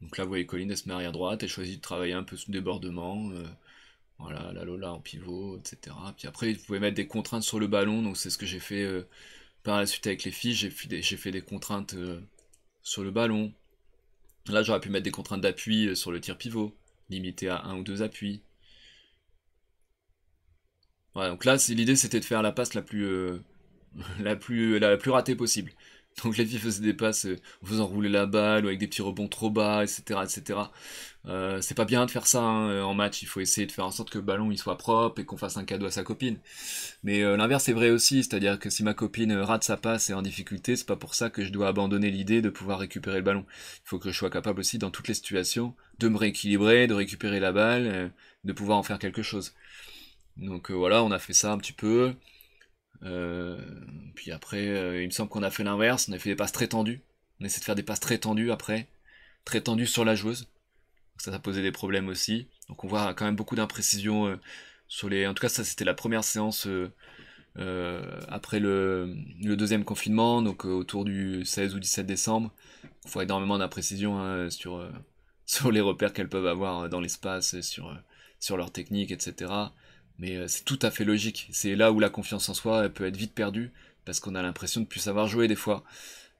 Donc là vous voyez Colline, elle se met arrière droite, elle choisit de travailler un peu sous débordement. Voilà, la Lola en pivot, etc. Puis après, vous pouvez mettre des contraintes sur le ballon, donc c'est ce que j'ai fait euh, par la suite avec les filles, j'ai fait, des, fait des contraintes euh, sur le ballon. Là, j'aurais pu mettre des contraintes d'appui euh, sur le tir pivot, limité à un ou deux appuis. Voilà, donc là, l'idée c'était de faire la passe la plus, la plus, la plus ratée possible. Donc la vie faisait des passes, vous euh, rouler la balle ou avec des petits rebonds trop bas, etc. etc. Euh, c'est pas bien de faire ça hein, euh, en match, il faut essayer de faire en sorte que le ballon il soit propre et qu'on fasse un cadeau à sa copine. Mais l'inverse est vrai aussi, c'est-à-dire que si ma copine rate sa passe et en difficulté, c'est pas pour ça que je dois abandonner l'idée de pouvoir récupérer le ballon. Il faut que je sois capable aussi dans toutes les situations de me rééquilibrer, de récupérer la balle, de pouvoir en faire quelque chose. Donc voilà, on a fait ça un petit peu. Euh, puis après, euh, il me semble qu'on a fait l'inverse, on a fait des passes très tendues. On essaie de faire des passes très tendues après, très tendues sur la joueuse. ça, a posé des problèmes aussi. Donc on voit quand même beaucoup d'imprécisions euh, sur les. En tout cas, ça c'était la première séance après le, deuxième confinement, donc autour du 16 ou 17 décembre. Il faut énormément d'imprécisions hein, sur, sur les repères qu'elles peuvent avoir dans l'espace, sur, sur leur technique, etc. Mais euh, c'est tout à fait logique. C'est là où la confiance en soi peut être vite perdue, parce qu'on a l'impression de plus savoir jouer des fois,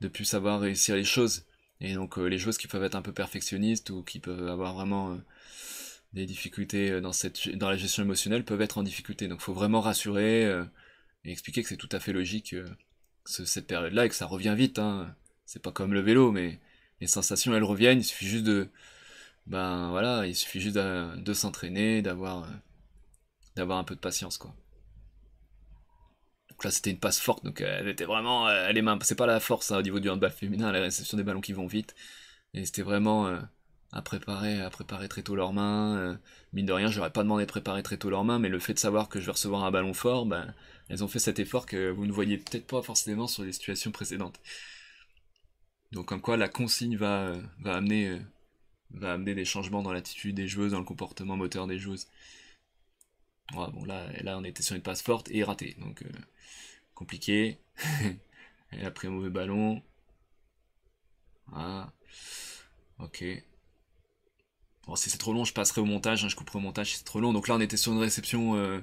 de plus savoir réussir les choses. Et donc euh, les choses qui peuvent être un peu perfectionnistes ou qui peuvent avoir vraiment euh, des difficultés dans, cette, dans la gestion émotionnelle peuvent être en difficulté. Donc il faut vraiment rassurer et expliquer que c'est tout à fait logique cette période-là et que ça revient vite. Hein. C'est pas comme le vélo, mais les sensations elles reviennent. Il suffit juste de. Ben voilà, il suffit juste de s'entraîner, d'avoir avoir un peu de patience, quoi. Donc là, c'était une passe forte, donc euh, elle était vraiment. Euh, elle est c'est pas la force hein, au niveau du handball féminin, la réception des ballons qui vont vite. Et c'était vraiment euh, à préparer, à préparer très tôt leurs mains. mine de rien, j'aurais pas demandé de préparer très tôt leurs mains, mais le fait de savoir que je vais recevoir un ballon fort, ben elles ont fait cet effort que vous ne voyez peut-être pas forcément sur les situations précédentes. Donc comme quoi la consigne va, amener, va amener des changements dans l'attitude des joueuses, dans le comportement moteur des joueuses là, là, on était sur une passe forte et raté, Donc, euh, compliqué. elle a pris un mauvais ballon. Ah. Ok. Bon, si c'est trop long, je passerai au montage. Hein, je couperai au montage si c'est trop long. Donc là, on était sur une réception euh,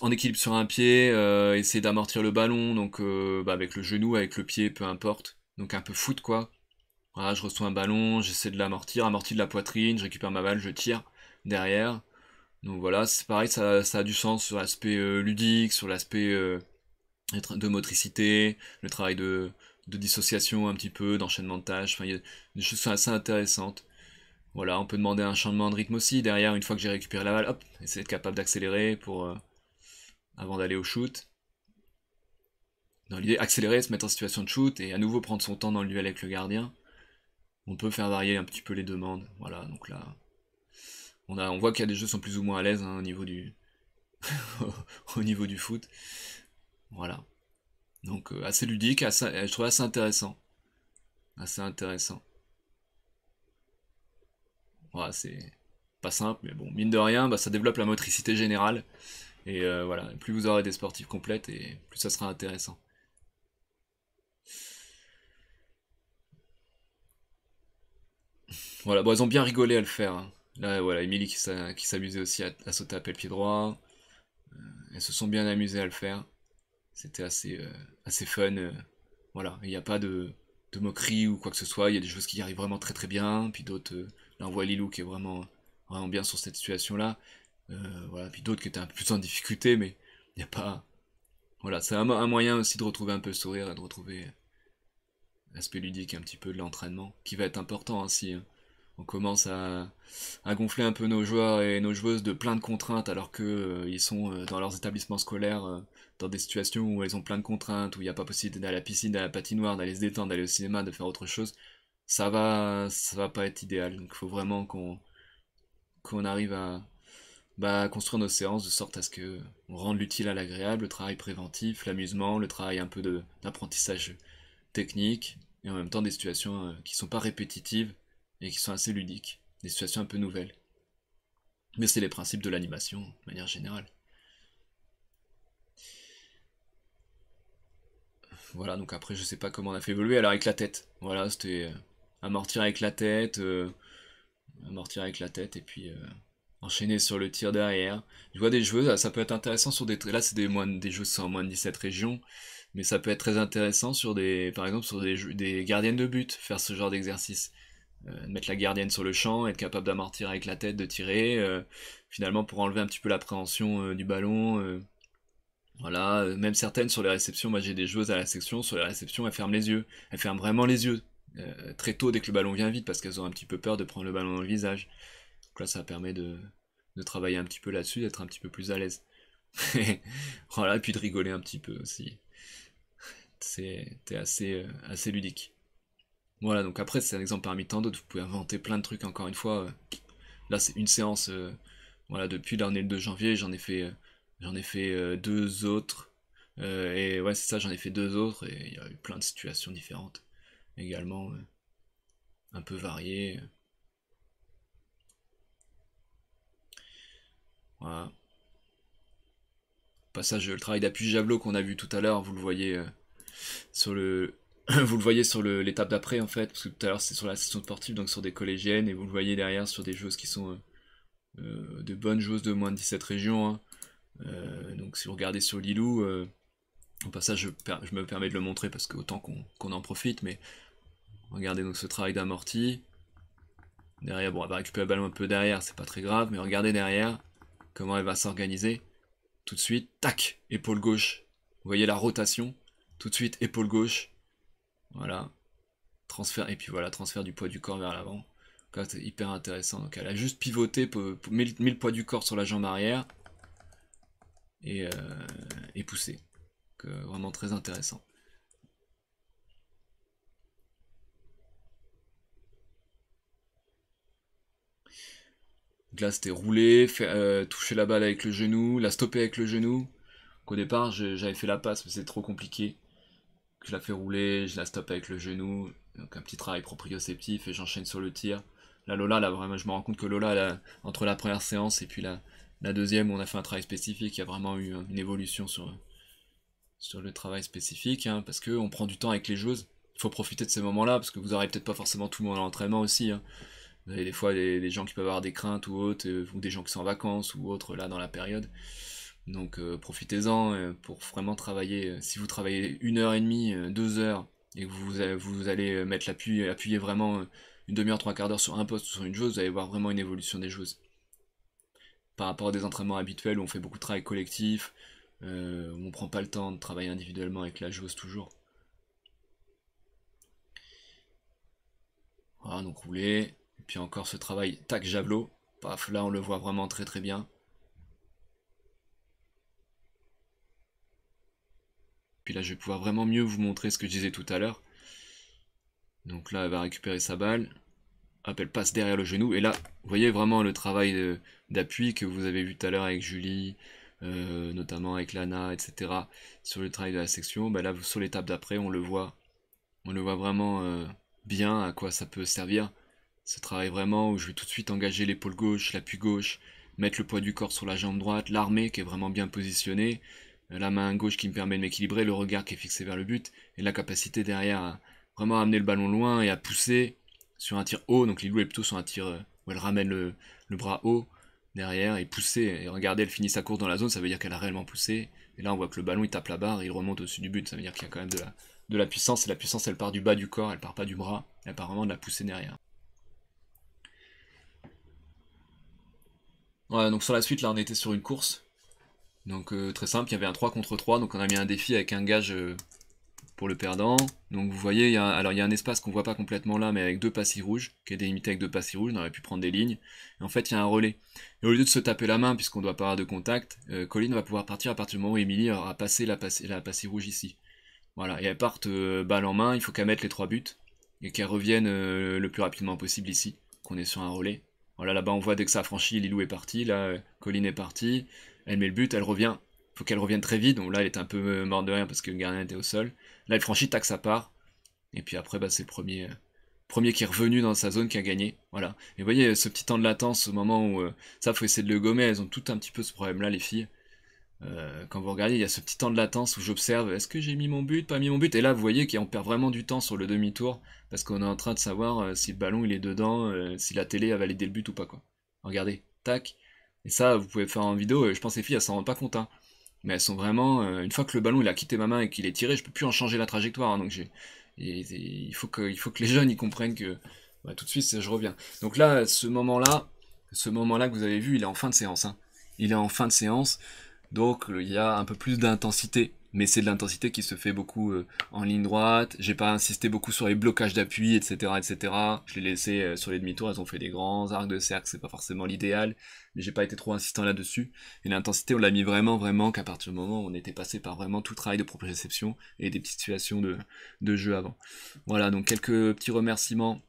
en équilibre sur un pied. Euh, essayer d'amortir le ballon. Donc, bah, avec le genou, avec le pied, peu importe. Donc, un peu foot, quoi. Voilà, je reçois un ballon, j'essaie de l'amortir, amorti de la poitrine, je récupère ma balle, je tire derrière. Donc voilà, c'est pareil, ça, a du sens sur l'aspect euh, ludique, sur l'aspect euh, de motricité, le travail de, dissociation un petit peu, d'enchaînement de tâches. Enfin, il y a des choses assez intéressantes. Voilà, on peut demander un changement de rythme aussi. Derrière, une fois que j'ai récupéré la balle, hop, essayer d'être capable d'accélérer pour euh, avant d'aller au shoot. Dans l'idée, accélérer, se mettre en situation de shoot et à nouveau prendre son temps dans le duel avec le gardien. On peut faire varier un petit peu les demandes. Voilà, donc là, on, a, voit qu'il y a des jeux qui sont plus ou moins à l'aise hein, au, niveau du au niveau du foot. Voilà. Donc euh, assez ludique, assez, je trouve assez intéressant. Assez intéressant. Voilà, c'est pas simple, mais bon, mine de rien, bah, ça développe la motricité générale. Et euh, voilà, plus vous aurez des sportifs complètes, et plus ça sera intéressant. Voilà, ils ont bien rigolé à le faire. Hein. Là, voilà, Emily qui s'amusait aussi à, sauter à, sauter pied droit. Euh, elles se sont bien amusées à le faire. C'était assez, euh, assez fun. Euh, voilà, il n'y a pas de, de, moquerie ou quoi que ce soit. Il y a des choses qui arrivent vraiment très très bien. Puis d'autres, là on voit Lilou qui est vraiment, vraiment bien sur cette situation-là. voilà, puis d'autres qui étaient un peu plus en difficulté, mais il n'y a pas. Voilà, c'est un, un, moyen aussi de retrouver un peu le sourire et de retrouver l'aspect ludique un petit peu de l'entraînement, qui va être important aussi. Hein on commence à, gonfler un peu nos joueurs et nos joueuses de plein de contraintes alors qu'ils euh, ils sont euh, dans leurs établissements scolaires, euh, dans des situations où elles ont plein de contraintes, où il n'y a pas possible d'aller à la piscine, d'aller à la patinoire, d'aller se détendre, d'aller au cinéma, de faire autre chose, ça va, ça va pas être idéal. Donc il faut vraiment qu'on arrive bah, à construire nos séances de sorte à ce que on rende l'utile à l'agréable, le travail préventif, l'amusement, le travail un peu d'apprentissage technique, et en même temps des situations qui ne sont pas répétitives et qui sont assez ludiques, des situations un peu nouvelles. Mais c'est les principes de l'animation, de manière générale. Voilà, donc après, je sais pas comment on a fait évoluer. Alors, avec la tête, voilà, c'était euh, amortir avec la tête, euh, amortir avec la tête, et puis euh, enchaîner sur le tir derrière. Je vois des jeux, ah, ça peut être intéressant sur des. Là, c'est des, moines, des jeux sans moins de 17 régions, mais ça peut être très intéressant sur des. Par exemple, sur des, des gardiennes de but, faire ce genre d'exercice. Euh, de mettre la gardienne sur le champ, être capable d'amortir avec la tête, de tirer, euh, finalement pour enlever un petit peu l'appréhension euh, du ballon. Voilà, même certaines sur les réceptions, moi j'ai des joueuses à la section, sur les réceptions elles ferment les yeux, elles ferment vraiment les yeux, très tôt dès que le ballon vient vite, parce qu'elles ont un petit peu peur de prendre le ballon dans le visage. Donc là ça permet de, travailler un petit peu là-dessus, d'être un petit peu plus à l'aise. voilà, et puis de rigoler un petit peu aussi. C'est assez, assez ludique. Voilà, donc après, c'est un exemple parmi tant d'autres. Vous pouvez inventer plein de trucs, encore une fois. Euh, là, c'est une séance. Euh, voilà, depuis l'année le 2 janvier. J'en ai fait, euh, j'en ai fait deux autres. et ouais, c'est ça, j'en ai fait deux autres. Et il y a eu plein de situations différentes également. un peu variées. Voilà. Passage, le travail d'appui javelot qu'on a vu tout à l'heure, vous le voyez sur le, vous le voyez sur l'étape d'après en fait, parce que tout à l'heure c'est sur la session sportive, donc sur des collégiennes, et vous le voyez derrière sur des joueuses qui sont euh, euh, de bonnes joueuses de moins de 17 régions. Hein. Euh, donc si vous regardez sur Lilou, en au passage je, me permets de le montrer parce que autant qu'on en profite, mais regardez donc ce travail d'amorti. Derrière, bon elle va récupérer le ballon un peu derrière, c'est pas très grave, mais regardez derrière comment elle va s'organiser. Tout de suite, tac, épaule gauche. Vous voyez la rotation, tout de suite épaule gauche, voilà. Transfert, et puis voilà, transfert du poids du corps vers l'avant. C'est hyper intéressant. Donc elle a juste pivoté, pour, mis, le poids du corps sur la jambe arrière et, euh, poussé. Euh, vraiment très intéressant. là, c'était rouler, euh, toucher la balle avec le genou, la stopper avec le genou. au départ, j'avais fait la passe, mais c'est trop compliqué je la fais rouler, je la stoppe avec le genou, donc un petit travail proprioceptif et j'enchaîne sur le tir. Là, Lola, là, vraiment, je me rends compte que Lola, entre la première séance et puis la, la deuxième, on a fait un travail spécifique. Il y a vraiment eu euh, une évolution sur, sur le travail spécifique, hein, parce qu'on prend du temps avec les joueuses. Il faut profiter de ces moments-là, parce que vous n'aurez peut-être pas forcément tout le monde à l'entraînement aussi. Hein. Vous avez des fois des, des, gens qui peuvent avoir des craintes ou autres, euh, ou des gens qui sont en vacances ou autres là dans la période. Donc euh, profitez-en euh, pour vraiment travailler. Euh, si vous travaillez une heure et demie, deux heures, et que vous, vous allez mettre l'appui, appuyer vraiment une demi-heure, trois quarts d'heure sur un poste ou sur une chose, vous allez voir vraiment une évolution des choses. Par rapport à des entraînements habituels où on fait beaucoup de travail collectif, où on prend pas le temps de travailler individuellement avec la joueuse toujours. Voilà, donc rouler, et puis encore ce travail, tac, javelot, paf, là on le voit vraiment très très bien. Puis là, je vais pouvoir vraiment mieux vous montrer ce que je disais tout à l'heure. Donc là, elle va récupérer sa balle. Hop, elle passe derrière le genou. Et là, vous voyez vraiment le travail d'appui que vous avez vu tout à l'heure avec Julie, euh, notamment avec Lana, etc. Sur le travail de la section. Bah là, sur l'étape d'après, on le voit. On le voit vraiment euh, bien à quoi ça peut servir. Ce travail vraiment où je vais tout de suite engager l'épaule gauche, l'appui gauche, mettre le poids du corps sur la jambe droite, l'armée qui est vraiment bien positionnée la main gauche qui me permet de m'équilibrer, le regard qui est fixé vers le but, et la capacité derrière à vraiment amener le ballon loin et à pousser sur un tir haut. Donc Lilou est plutôt sur un tir euh, où elle ramène le, bras haut derrière et pousser. Et regardez, elle finit sa course dans la zone, ça veut dire qu'elle a réellement poussé. Et là, on voit que le ballon, il tape la barre et il remonte au-dessus du but. Ça veut dire qu'il y a quand même de la, de la puissance. Et la puissance, elle part du bas du corps, elle part pas du bras. Elle part vraiment de la poussée derrière. Voilà, donc sur la suite, là, on était sur une course donc euh, très simple, il y avait un 3 contre 3, donc on a mis un défi avec un gage euh, pour le perdant. Donc vous voyez, il y a, alors il y a un espace qu'on ne voit pas complètement là, mais avec deux passifs rouges, qui est délimité avec deux passifs rouges, on aurait pu prendre des lignes. en fait, il y a un relais. Et au lieu de se taper la main, puisqu'on doit pas avoir de contact, euh, Colline va pouvoir partir à partir du moment où Emily aura passé la, passe, la rouge ici. Voilà, et elle part balle en main, il faut qu'elle mette les trois buts, et qu'elle revienne le plus rapidement possible ici, qu'on est sur un relais. Voilà, là-bas on voit dès que ça a franchi, Lilou est parti, là, Colline est parti, elle met le but, elle revient. Faut qu'elle revienne très vite. Donc là, elle est un peu euh, morte de rien parce que le gardien était au sol. Là, elle franchit, tac, sa part. Et puis après, bah, c'est le premier, euh, premier qui est revenu dans sa zone qui a gagné. Voilà. Et vous voyez, euh, ce petit temps de latence au moment où ça, faut essayer de le gommer. Elles ont tout un petit peu ce problème-là, les filles. quand vous regardez, il y a ce petit temps de latence où j'observe est-ce que j'ai mis mon but, pas mis mon but. Et là, vous voyez qu'on perd vraiment du temps sur le demi-tour parce qu'on est en train de savoir si le ballon il est dedans, si la télé a validé le but ou pas. Regardez, tac, et ça, vous pouvez faire en vidéo, je pense que les filles, elles s'en rendent pas compte. Hein. Mais elles sont vraiment. Euh, une fois que le ballon il a quitté ma main et qu'il est tiré, je peux plus en changer la trajectoire. Hein, donc Il faut, que, les jeunes y comprennent que bah, tout de suite je reviens. Donc là, ce moment-là, ce moment-là que vous avez vu, il est en fin de séance. Hein. Il est en fin de séance, donc il y a un peu plus d'intensité mais c'est de l'intensité qui se fait beaucoup euh, en ligne droite. J'ai pas insisté beaucoup sur les blocages d'appui, etc., etc. Je l'ai laissé euh, sur les demi-tours, elles ont fait des grands arcs de cercle, c'est pas forcément l'idéal, mais j'ai pas été trop insistant là-dessus. Et l'intensité, on l'a mis vraiment, vraiment qu'à partir du moment où on était passé par vraiment tout travail de proprioception et des petites situations de, de jeu avant. Voilà, donc quelques petits remerciements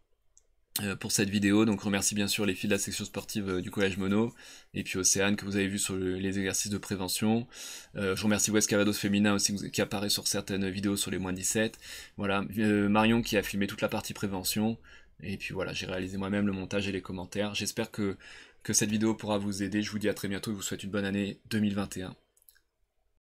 euh, pour cette vidéo. Donc remercie bien sûr les filles de la section sportive euh, du Collège Mono et puis Océane que vous avez vu sur les exercices de prévention. Euh, je remercie Wes Cavados Féminin aussi qui apparaît sur certaines vidéos sur les moins 17. Voilà, Marion qui a filmé toute la partie prévention. Et puis voilà, j'ai réalisé moi-même le montage et les commentaires. J'espère que, que cette vidéo pourra vous aider. Je vous dis à très bientôt et vous souhaite une bonne année 2021.